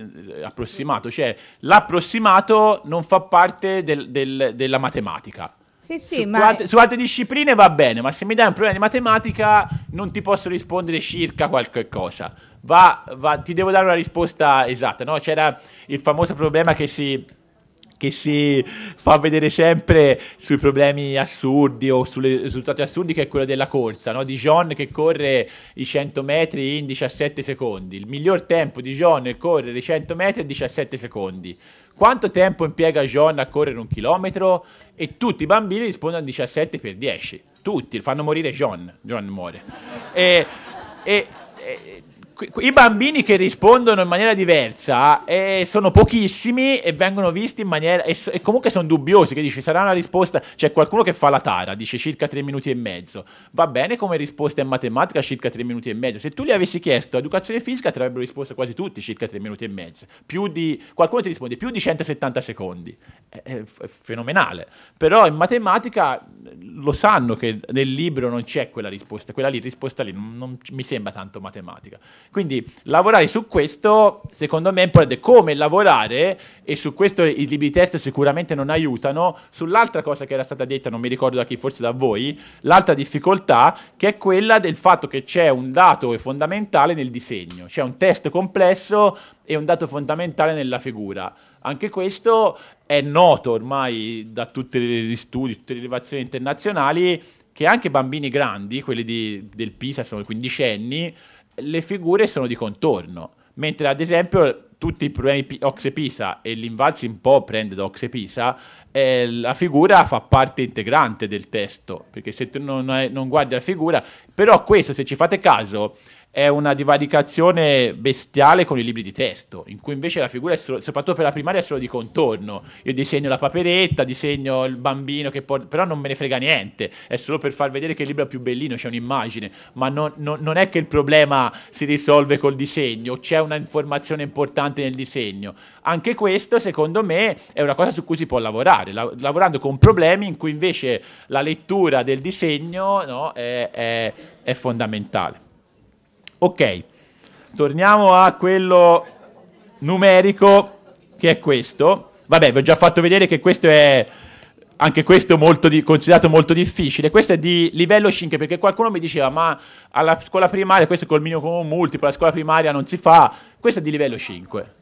approssimato, cioè l'approssimato non fa parte del, del, della matematica sì, sì, su, ma... quante, su, altre discipline va bene, ma se mi dai un problema di matematica non ti posso rispondere circa qualche cosa. Va, va, ti devo dare una risposta esatta, no? C'era il famoso problema che si che si fa vedere sempre sui problemi assurdi o sui risultati assurdi, che è quello della corsa, no? di John che corre i 100 metri in 17 secondi. Il miglior tempo di John è correre i 100 metri in 17 secondi. Quanto tempo impiega John a correre un chilometro? E tutti i bambini rispondono 17 per 10. Tutti, fanno morire John. John muore. e, e i bambini che rispondono in maniera diversa eh, sono pochissimi e vengono visti in maniera. E, e comunque sono dubbiosi. Che dici, sarà una risposta. C'è qualcuno che fa la tara, dice circa tre minuti e mezzo. Va bene come risposta in matematica, circa tre minuti e mezzo. Se tu gli avessi chiesto educazione fisica, ti avrebbero risposto quasi tutti circa tre minuti e mezzo. Più di, qualcuno ti risponde più di 170 secondi. È, è, è fenomenale. Però in matematica lo sanno che nel libro non c'è quella risposta. Quella lì, risposta lì non, non mi sembra tanto matematica. Quindi lavorare su questo, secondo me, è importante. Come lavorare, e su questo i libri test sicuramente non aiutano, sull'altra cosa che era stata detta, non mi ricordo da chi, forse da voi, l'altra difficoltà, che è quella del fatto che c'è un dato fondamentale nel disegno, c'è un test complesso e un dato fondamentale nella figura. Anche questo è noto ormai da tutti gli studi, tutte le rilevazioni internazionali, che anche bambini grandi, quelli di, del Pisa sono quindicenni, le figure sono di contorno, mentre ad esempio tutti i problemi di Ox e Pisa e l'Invalsi un po' prende da e Pisa, eh, la figura fa parte integrante del testo, perché se tu non, non guardi la figura, però questo se ci fate caso è una divaricazione bestiale con i libri di testo, in cui invece la figura, è solo, soprattutto per la primaria, è solo di contorno. Io disegno la paperetta, disegno il bambino, che può, però non me ne frega niente, è solo per far vedere che il libro è più bellino, c'è un'immagine, ma non, non, non è che il problema si risolve col disegno, c'è una informazione importante nel disegno. Anche questo, secondo me, è una cosa su cui si può lavorare, la, lavorando con problemi in cui invece la lettura del disegno no, è, è, è fondamentale. Ok, torniamo a quello numerico che è questo. Vabbè, vi ho già fatto vedere che questo è anche questo molto di, considerato molto difficile. Questo è di livello 5 perché qualcuno mi diceva "Ma alla scuola primaria questo è col minimo comune multiplo, alla scuola primaria non si fa". Questo è di livello 5.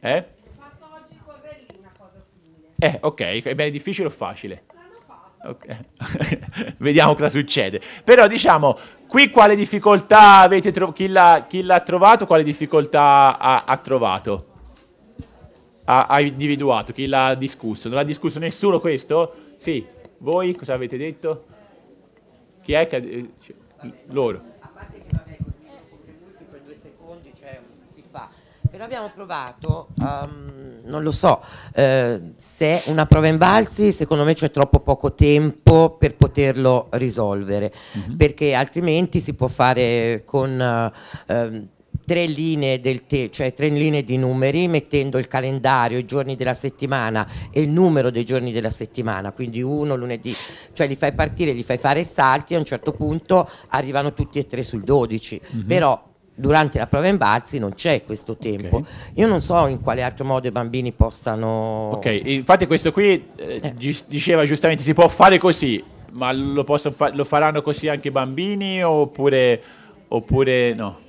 Eh? Ho fatto oggi con Rellina una cosa simile. Eh, ok, è bene difficile o facile? Ok, *laughs* vediamo cosa succede. Però diciamo, qui quale difficoltà avete trovato? Chi, chi l'ha trovato, quale difficoltà ha, ha trovato? Ha, ha, individuato, chi l'ha discusso? Non l'ha discusso nessuno questo? Sì, voi cosa avete detto? Chi è che... Eh, loro. Però abbiamo provato, um, non lo so, eh, se una prova in valsi, secondo me c'è troppo poco tempo per poterlo risolvere, mm -hmm. perché altrimenti si può fare con... Eh, tre linee, cioè tre linee, di numeri mettendo il calendario, i giorni della settimana e il numero dei giorni della settimana, quindi uno, lunedì, cioè li fai partire, li fai fare salti e a un certo punto arrivano tutti e tre sul 12, mm -hmm. però durante la prova in balzi non c'è questo tempo. Okay. Io non so in quale altro modo i bambini possano... Ok, infatti questo qui eh, eh. diceva giustamente si può fare così, ma lo, fa lo faranno così anche i bambini oppure, oppure no?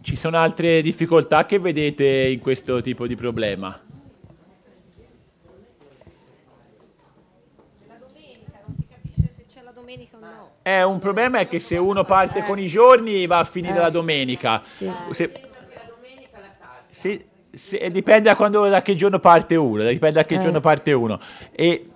Ci sono altre difficoltà che vedete in questo tipo di problema? Eh, un problema è che se uno parte con i giorni va a finire eh. la domenica. Sì. Se, se, se, dipende da, quando, da, che giorno parte uno. Dipende da che eh. giorno parte uno. E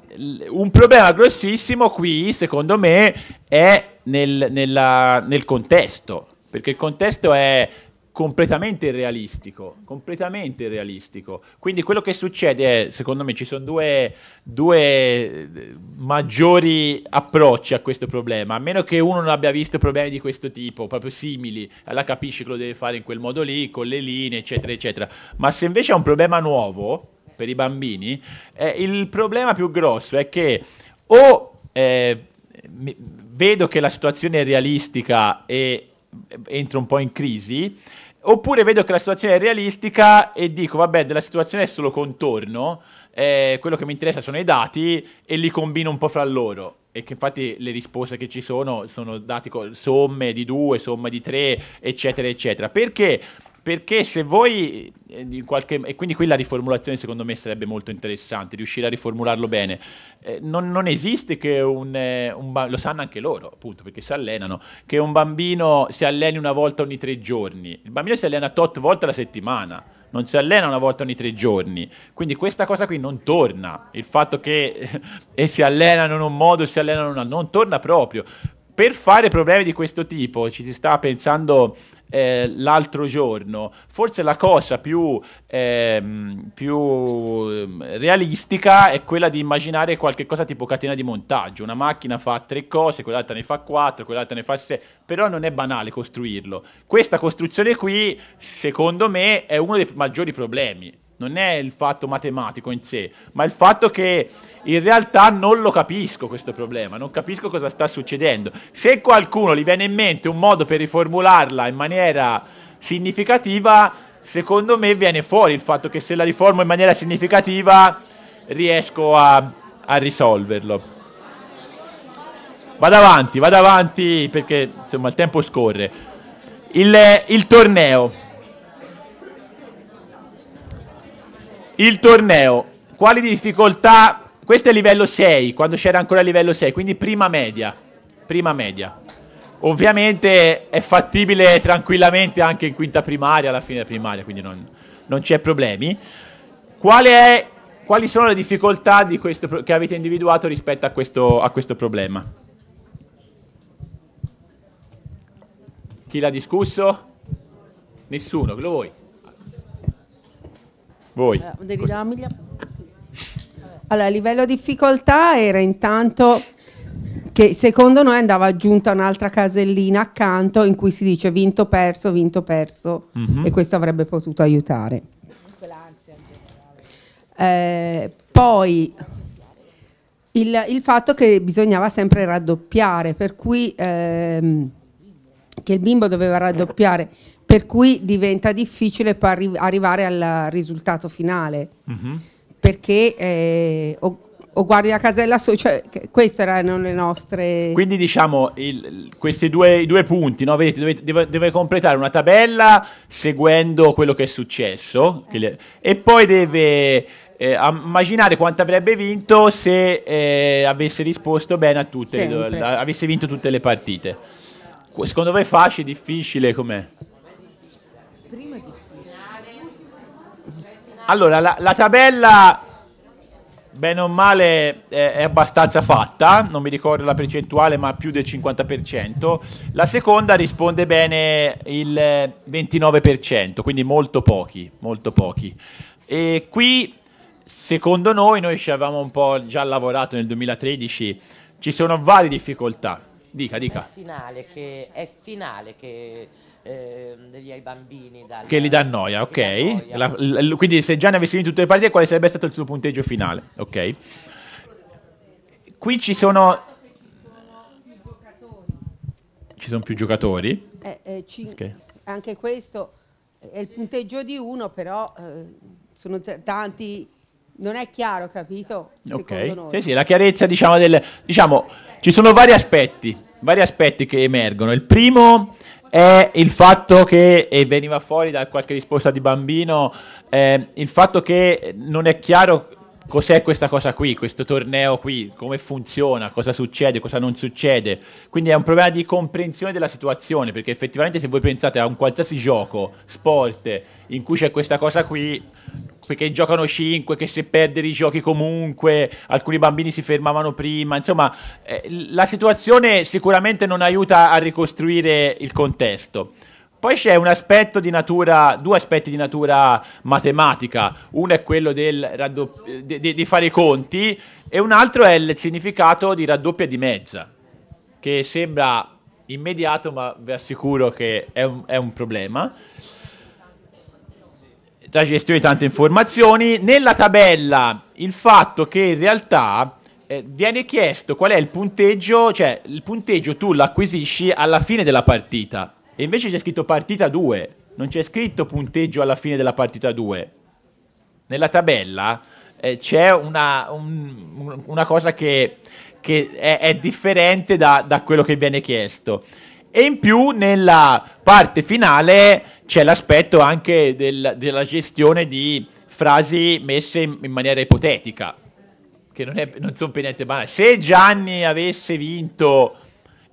un problema grossissimo qui, secondo me, è nel, nella, nel contesto. Perché il contesto è completamente irrealistico, completamente irrealistico. Quindi quello che succede è, secondo me, ci sono due, due, eh, maggiori approcci a questo problema, a meno che uno non abbia visto problemi di questo tipo, proprio simili, allora capisce che lo deve fare in quel modo lì, con le linee, eccetera, eccetera. Ma se invece è un problema nuovo per i bambini, eh, il problema più grosso è che o... Eh, mi, vedo che la situazione è realistica e entro un po' in crisi, oppure vedo che la situazione è realistica e dico, vabbè, della situazione è solo contorno, eh, quello che mi interessa sono i dati e li combino un po' fra loro. E che infatti le risposte che ci sono sono dati con somme di due, somme di tre, eccetera, eccetera. Perché perché se voi, eh, qualche, e quindi qui la riformulazione secondo me sarebbe molto interessante, riuscire a riformularlo bene, eh, non, non, esiste che un, eh, un, lo sanno anche loro appunto perché si allenano, che un bambino si alleni una volta ogni tre giorni, il bambino si allena tot volte alla settimana, non si allena una volta ogni tre giorni. Quindi questa cosa qui non torna. Il fatto che eh, *laughs* si allenano in un modo, si allenano in un altro, non torna proprio. Per fare problemi di questo tipo ci si sta pensando eh, l'altro giorno, forse la cosa più, ehm, più ehm, realistica è quella di immaginare qualche cosa tipo catena di montaggio. Una macchina fa tre cose, quell'altra ne fa quattro, quell'altra ne fa sei, però non è banale costruirlo. Questa costruzione qui, secondo me, è uno dei maggiori problemi non è il fatto matematico in sé, ma il fatto che in realtà non lo capisco questo problema, non capisco cosa sta succedendo. Se qualcuno gli viene in mente un modo per riformularla in maniera significativa, secondo me viene fuori il fatto che se la riformo in maniera significativa riesco a, a risolverlo. Vado avanti, vado avanti perché insomma il tempo scorre. il, il torneo. Il torneo, quali difficoltà? Questo è livello 6, quando c'era ancora livello 6, quindi prima media. Prima media. Ovviamente è fattibile tranquillamente anche in quinta primaria, alla fine primaria, quindi non, non c'è problemi. Qual è, quali sono le difficoltà questo, che avete individuato rispetto a questo, a questo problema? Chi l'ha discusso? Nessuno, lo voi. Voi. Allora, a livello difficoltà era intanto che secondo noi andava aggiunta un'altra casellina accanto in cui si dice vinto perso, vinto perso mm -hmm. e questo avrebbe potuto aiutare. Eh, poi il, il, fatto che bisognava sempre raddoppiare, per cui ehm, che il bimbo doveva raddoppiare per cui diventa difficile poi arrivare al risultato finale. Mm-hmm. Perché eh, o, o, guardi la casella so, cioè, queste erano le nostre. Quindi, diciamo, il, questi due, due punti, no? Vedete, dovete, deve, deve, completare una tabella seguendo quello che è successo, eh. che le, e poi deve eh, immaginare quanto avrebbe vinto se eh, avesse risposto bene a tutte, le, avesse vinto tutte le partite. Secondo voi è facile, difficile com'è? primo è difficile. Allora, la, la tabella bene o male eh, è abbastanza fatta, non mi ricordo la percentuale, ma più del 50%. La seconda risponde bene il 29%, quindi molto pochi, molto pochi. E qui, secondo noi, noi ci avevamo un po' già lavorato nel 2013, ci sono varie difficoltà. Dica, dica. È finale che, è finale che eh, ai bambini. Dalla, che li dà noia, ok. Noia. La, la, quindi se Gianni avesse vinto tutte le partite, quale sarebbe stato il suo punteggio finale? Ok. Qui ci sono... Ci sono più giocatori. Eh, eh, ci... okay. Anche questo è il punteggio di uno, però eh, sono t- tanti non è chiaro, capito? Ok, sì, sì, la chiarezza diciamo del... Diciamo, ci sono vari aspetti, vari aspetti che emergono. Il primo è il fatto che, e veniva fuori da qualche risposta di bambino, eh, il fatto che non è chiaro cos'è questa cosa qui, questo torneo qui, come funziona, cosa succede, cosa non succede. Quindi è un problema di comprensione della situazione, perché effettivamente se voi pensate a un qualsiasi gioco, sport, in cui c'è questa cosa qui, che giocano 5, che se i giochi comunque, alcuni bambini si fermavano prima, insomma eh, la situazione sicuramente non aiuta a ricostruire il contesto. Poi c'è un aspetto di natura, due aspetti di natura matematica, uno è quello di, di fare i conti e un altro è il significato di raddoppia di mezza, che sembra immediato ma vi assicuro che è un, è un problema gestione di tante informazioni. Nella tabella il fatto che in realtà eh, viene chiesto qual è il punteggio, cioè il punteggio tu lo acquisisci alla fine della partita. E invece c'è scritto partita 2, non c'è scritto punteggio alla fine della partita 2. Nella tabella eh, c'è una, un, una, cosa che, che è, è, differente da, da quello che viene chiesto. E in più nella parte finale c'è l'aspetto anche del, della gestione di frasi messe in, in maniera ipotetica, che non, è, non sono per niente banali. Se Gianni avesse vinto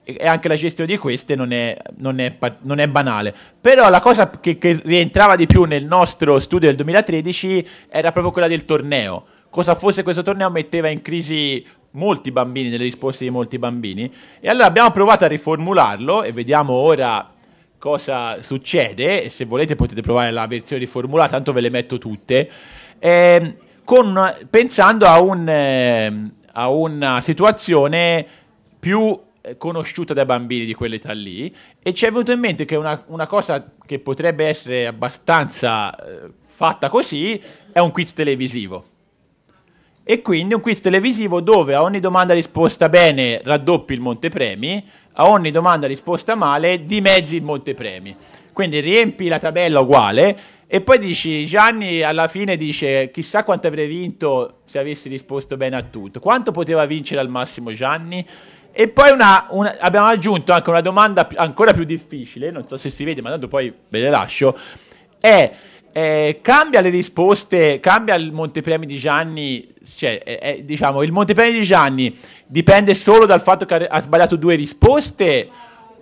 e anche la gestione di queste non è, non è, non è banale. Però la cosa che, che, rientrava di più nel nostro studio del 2013 era proprio quella del torneo. Cosa fosse questo torneo metteva in crisi molti bambini, delle risposte di molti bambini. E allora abbiamo provato a riformularlo e vediamo ora cosa succede. E se volete potete provare la versione riformulata, tanto ve le metto tutte. Eh, con, pensando a, un, eh, a una situazione più eh, conosciuta dai bambini di quell'età lì e ci è venuto in mente che una, una cosa che potrebbe essere abbastanza eh, fatta così è un quiz televisivo e quindi un quiz televisivo dove a ogni domanda risposta bene raddoppi il montepremi, a ogni domanda risposta male dimezzi il montepremi. Quindi riempi la tabella uguale e poi dici, Gianni alla fine dice chissà quanto avrei vinto se avessi risposto bene a tutto. Quanto poteva vincere al massimo Gianni? E poi una, una, abbiamo aggiunto anche una domanda ancora più difficile, non so se si vede ma tanto poi ve le lascio, è eh, cambia le risposte, cambia il Montepremi di Gianni, cioè, eh, eh, diciamo, il Montepremi di Gianni dipende solo dal fatto che ha sbagliato due risposte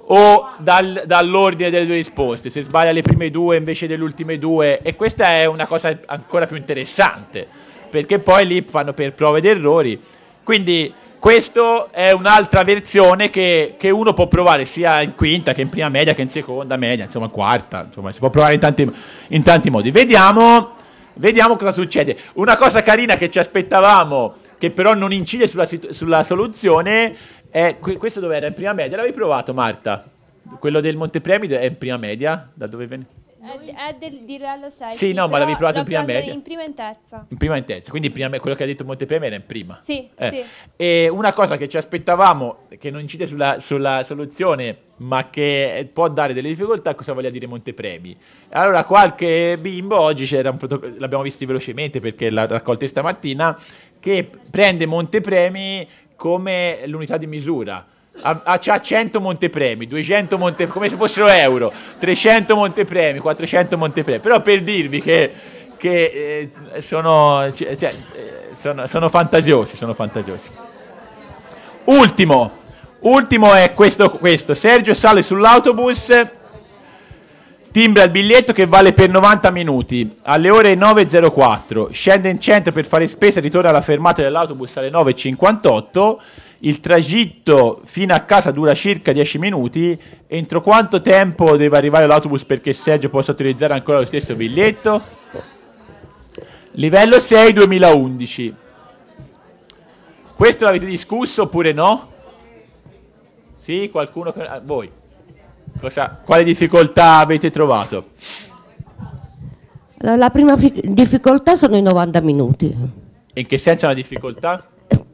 o dal, dall'ordine delle due risposte, se sbaglia le prime due invece delle ultime due, e questa è una cosa ancora più interessante, perché poi lì fanno per prove ed errori, quindi questa è un'altra versione che, che, uno può provare sia in quinta che in prima media che in seconda media, insomma quarta, insomma si può provare in tanti, in tanti modi. Vediamo, vediamo cosa succede. Una cosa carina che ci aspettavamo, che però non incide sulla, sulla soluzione, è questo dove era in prima media? L'avevi provato Marta? Quello del Montepremi è in prima media? Da dove veniva? È, del, di Real 6. Sì, no, ma l'avevi provato in prima media. In prima e in terza. In prima e in terza, quindi prima, quello che ha detto Montepremi era in prima. Sì, eh. sì, E una cosa che ci aspettavamo, che non incide sulla, sulla soluzione, ma che può dare delle difficoltà, cosa voglia dire Montepremi? Allora, qualche bimbo, oggi c'era un protoc- l'abbiamo visto velocemente perché l'ha raccolto stamattina, che prende Montepremi come l'unità di misura ha 100 montepremi, 200 montepremi, come se fossero euro, 300 montepremi, 400 montepremi. Però per dirvi che, che eh, sono, cioè, cioè eh, sono, sono fantasiosi, sono fantasiosi. Ultimo, ultimo è questo, questo. Sergio sale sull'autobus Timbra il biglietto che vale per 90 minuti. Alle ore 9.04 scende in centro per fare spesa e ritorna alla fermata dell'autobus alle 9.58. Il tragitto fino a casa dura circa 10 minuti. Entro quanto tempo deve arrivare l'autobus perché Sergio possa utilizzare ancora lo stesso biglietto? Livello 6 2011. Questo l'avete discusso oppure no? Sì, qualcuno... Ah, voi. Cosa, quale difficoltà avete trovato? La prima difficoltà sono i 90 minuti. In che senso la difficoltà?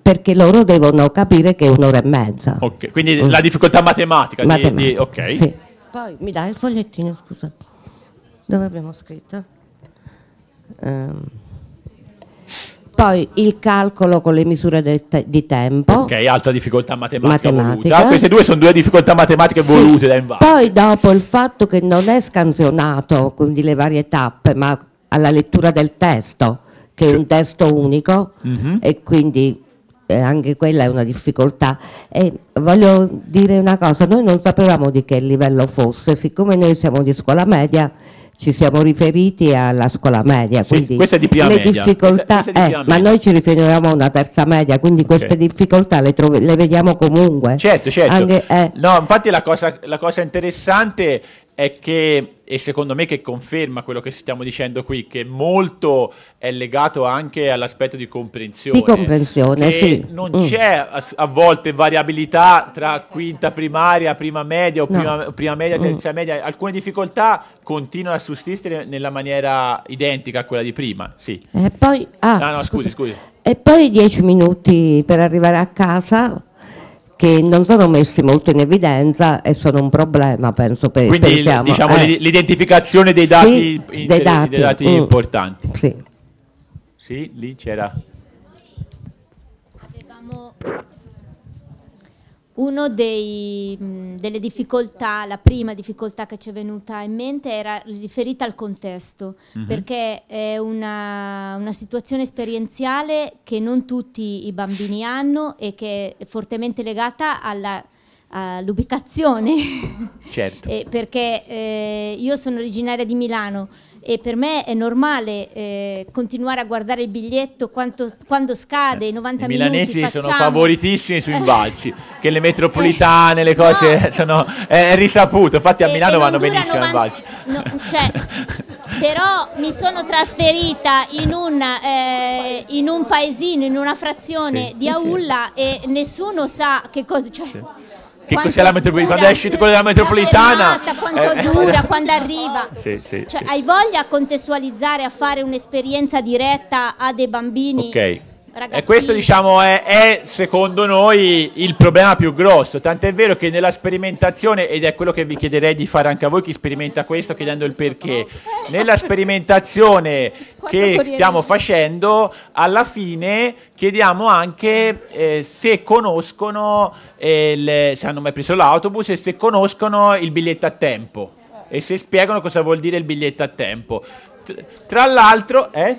Perché loro devono capire che è un'ora e mezza. Okay, quindi la difficoltà matematica. matematica di, di, ok. Sì. Poi mi dai il fogliettino, scusa. Dove abbiamo scritto? Um. Poi il calcolo con le misure te- di tempo. Ok, altra difficoltà matematica, matematica. Voluta. Ah, queste due sono due difficoltà matematiche sì. volute da invadere. Poi dopo il fatto che non è scansionato, quindi le varie tappe, ma alla lettura del testo, che cioè. è un testo unico, mm-hmm. e quindi eh, anche quella è una difficoltà. E voglio dire una cosa, noi non sapevamo di che livello fosse, siccome noi siamo di scuola media ci siamo riferiti alla scuola media, quindi sì, le media. difficoltà, questa, questa eh, ma noi ci riferiamo a una terza media, quindi okay. queste difficoltà le, trovi, le, vediamo comunque. Certo, certo. Anche, eh. no, infatti la cosa, la cosa interessante è che, e secondo me che conferma quello che stiamo dicendo qui, che molto è legato anche all'aspetto di comprensione. Di comprensione, sì. Non mm. c'è a, a, volte variabilità tra quinta primaria, prima media o no. prima, prima, media, mm. terza mm. media. Alcune difficoltà continuano a sussistere nella maniera identica a quella di prima, sì. E poi... Ah, no, no, scusi. scusi. E poi dieci minuti per arrivare a casa che non sono messi molto in evidenza e sono un problema, penso. Per, Quindi pensiamo, diciamo, eh. l'identificazione dei dati, sì, interi, dei dati. Dei dati mm. importanti. Sì. sì, lì c'era. Noi Avevamo una delle difficoltà, la prima difficoltà che ci è venuta in mente era riferita al contesto, mm-hmm. perché è una, una, situazione esperienziale che non tutti i bambini hanno e che è fortemente legata alla, all'ubicazione. Certo. *laughs* perché eh, io sono originaria di Milano, e per me è normale eh, continuare a guardare il biglietto quanto, quando scade, i 90 I minuti. I milanesi facciamo... sono favoritissimi sui *laughs* balzi, che le metropolitane, le cose no. *laughs* sono... è risaputo, infatti a eh, Milano vanno benissimo i balzi. No, cioè, però mi sono trasferita in, una, eh, in un paesino, in una frazione sì, di sì, Aulla sì. e nessuno sa che cosa... Cioè, che è la metropolitana, quando è uscito quello della metropolitana. quanto eh, eh, dura, quando arriva. Sì, sì, cioè, sì. Hai voglia a contestualizzare, a fare un'esperienza diretta a dei bambini? Ok Ragazzini. E questo diciamo è, è, secondo noi il problema più grosso, tant'è vero che nella sperimentazione, ed è quello che vi chiederei di fare anche a voi chi sperimenta questo chiedendo il perché, nella sperimentazione che stiamo facendo alla fine chiediamo anche eh, se conoscono, eh, se hanno mai preso l'autobus e se conoscono il biglietto a tempo e se spiegano cosa vuol dire il biglietto a tempo. Tra l'altro... Eh?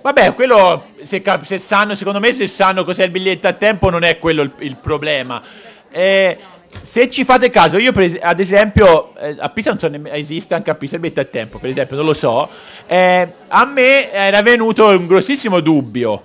Vabbè, quello se, se, sanno, secondo me se sanno cos'è il biglietto a tempo non è quello il, il problema. Eh, se ci fate caso, io ad esempio, eh, a Pisa non so nemmeno, esiste anche a Pisa il biglietto a tempo, per esempio, non lo so, eh, a me era venuto un grossissimo dubbio,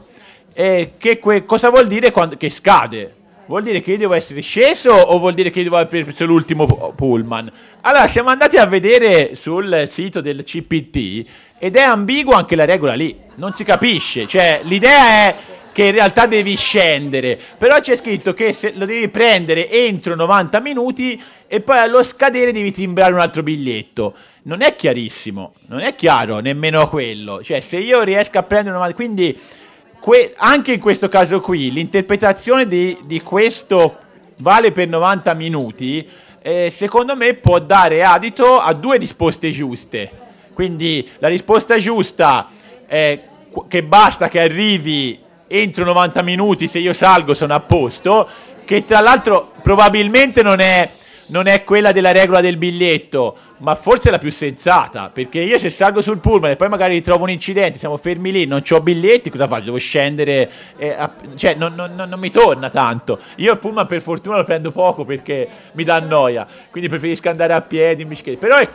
eh, che cosa vuol dire quando, che scade? Vuol dire che io devo essere sceso o vuol dire che io devo aprire preso l'ultimo pullman? Allora, siamo andati a vedere sul sito del CPT ed è ambigua anche la regola lì, non si capisce. Cioè, l'idea è che in realtà devi scendere, però c'è scritto che lo devi prendere entro 90 minuti e poi allo scadere devi timbrare un altro biglietto. Non è chiarissimo, non è chiaro nemmeno quello. Cioè, se io riesco a prendere una... Quindi, que... anche in questo caso qui, l'interpretazione di, di questo vale per 90 minuti, eh, secondo me può dare adito a due risposte giuste quindi la risposta giusta è che basta che arrivi entro 90 minuti, se io salgo sono a posto, che tra l'altro probabilmente non è, non è quella della regola del biglietto, ma forse è la più sensata, perché io se salgo sul pullman e poi magari trovo un incidente, siamo fermi lì, non ho biglietti, cosa faccio? Devo scendere, eh, a, cioè non, non, non, mi torna tanto. Io il pullman per fortuna lo prendo poco perché mi dà noia, quindi preferisco andare a piedi, in bicicletta, però è,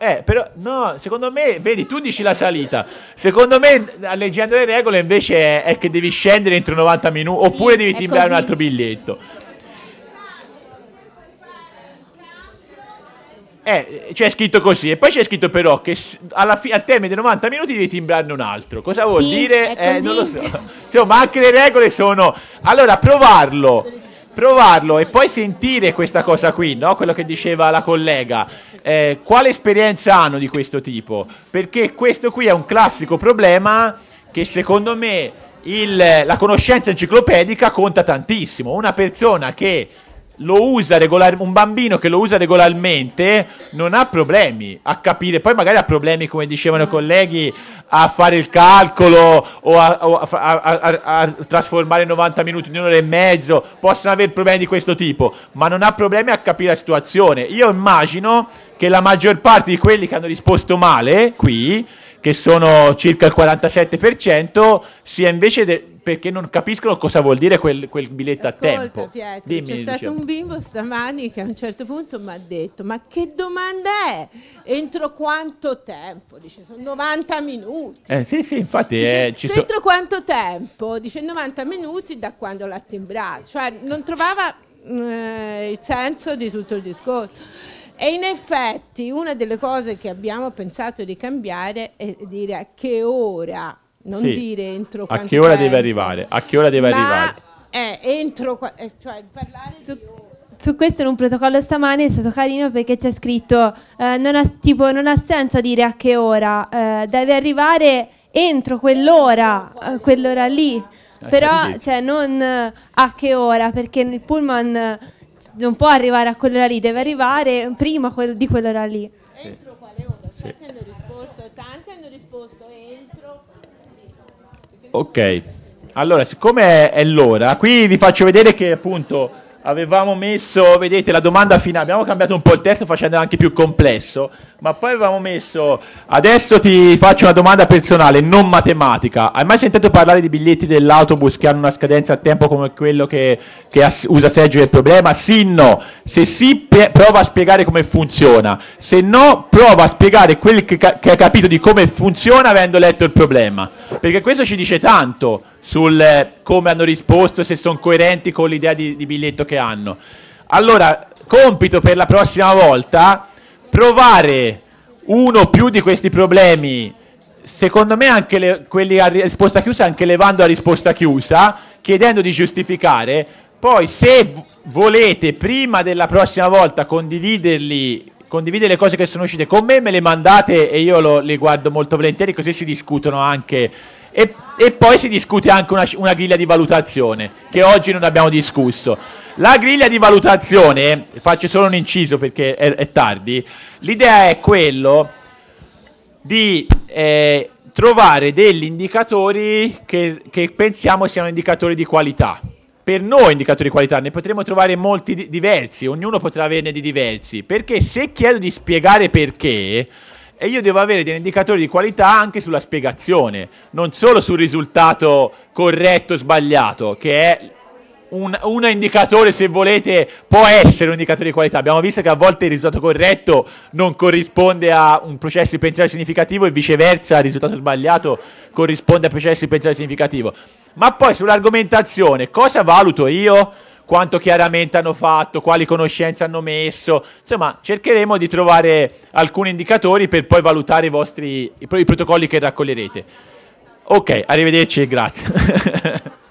eh, però, no, secondo me, vedi, tu dici la salita. Secondo me, leggendo le regole, invece è, è che devi scendere entro 90 minuti, sì, oppure devi timbrare così. un altro biglietto. Eh, c'è scritto così, e poi c'è scritto però che fi- al termine dei 90 minuti devi timbrarne un altro. Cosa vuol sì, dire? Eh, non lo so. Insomma, anche le regole sono. Allora, provarlo provarlo e poi sentire questa cosa qui, no? quello che diceva la collega. Eh, quale esperienza hanno di questo tipo? Perché questo qui è un classico problema che secondo me il, la conoscenza enciclopedica conta tantissimo. Una persona che Regolar- un bambino che lo usa regolarmente non ha problemi a capire, poi magari ha problemi, come dicevano i mm. colleghi, a fare il calcolo o a, o a, a, a trasformare 90 minuti in un'ora e mezzo, possono avere problemi di questo tipo, ma non ha problemi a capire la situazione. Io immagino che la maggior parte di quelli che hanno risposto male qui che sono circa il 47%, sia invece de- perché non capiscono cosa vuol dire quel, quel biglietto Ascolta, a tempo. Pietro, Dimmi, c'è diciamo. stato un bimbo stamani che a un certo punto mi ha detto ma che domanda è? Entro quanto tempo? Dice sono 90 minuti. Eh, sì, sì, infatti. Dice, eh, entro so- quanto tempo? Dice 90 minuti da quando l'ha timbrato. Cioè non trovava mm, eh, il senso di tutto il discorso. E in effetti una delle cose che abbiamo pensato di cambiare è dire a che ora, non sì, dire entro quanto A che ora tempo, deve arrivare, a che ora deve arrivare. È entro, eh, cioè parlare su, di Su questo in un protocollo stamani è stato carino perché c'è scritto eh, non, ha, tipo, non ha senso dire a che ora, eh, deve arrivare entro quell'ora, eh, quell'ora lì. Eh, Però cioè, non a che ora, perché nel pullman non può arrivare a quell'ora lì, deve arrivare prima quel, di quell'ora lì. Entro quale ora? Sì. hanno risposto, tanti hanno risposto entro. Ok, allora siccome è, è l'ora, qui vi faccio vedere che appunto avevamo messo, vedete, la domanda finale, abbiamo cambiato un po' il testo facendo anche più complesso, ma poi avevamo messo, adesso ti faccio una domanda personale, non matematica, hai mai sentito parlare di biglietti dell'autobus che hanno una scadenza a tempo come quello che, che ass- usa Sergio del problema? Sì, no, se sì pe- prova a spiegare come funziona, se no prova a spiegare quel che, ca- che hai capito di come funziona avendo letto il problema, perché questo ci dice tanto sul eh, come hanno risposto e se sono coerenti con l'idea di, di biglietto che hanno. Allora, compito per la prossima volta, provare uno o più di questi problemi secondo me anche le, quelli a risposta chiusa, anche levando a risposta chiusa, chiedendo di giustificare. Poi se volete, prima della prossima volta, condividerli, condividere le cose che sono uscite con me, me le mandate e io lo, le guardo molto volentieri, così si discutono anche e, e poi si discute anche una, una griglia di valutazione, che oggi non abbiamo discusso. La griglia di valutazione, faccio solo un inciso perché è, è tardi, l'idea è quello di eh, trovare degli indicatori che, che, pensiamo siano indicatori di qualità. Per noi indicatori di qualità ne potremo trovare molti di- diversi, ognuno potrà averne di diversi, perché se chiedo di spiegare perché e io devo avere degli indicatori di qualità anche sulla spiegazione, non solo sul risultato corretto o sbagliato, che è un, un, indicatore, se volete, può essere un indicatore di qualità. Abbiamo visto che a volte il risultato corretto non corrisponde a un processo di pensiero significativo e viceversa il risultato sbagliato corrisponde a processo di pensiero significativo. Ma poi sull'argomentazione, cosa valuto io? quanto chiaramente hanno fatto, quali conoscenze hanno messo. Insomma, cercheremo di trovare alcuni indicatori per poi valutare i vostri i protocolli che raccoglierete. Ok, arrivederci e grazie. *laughs*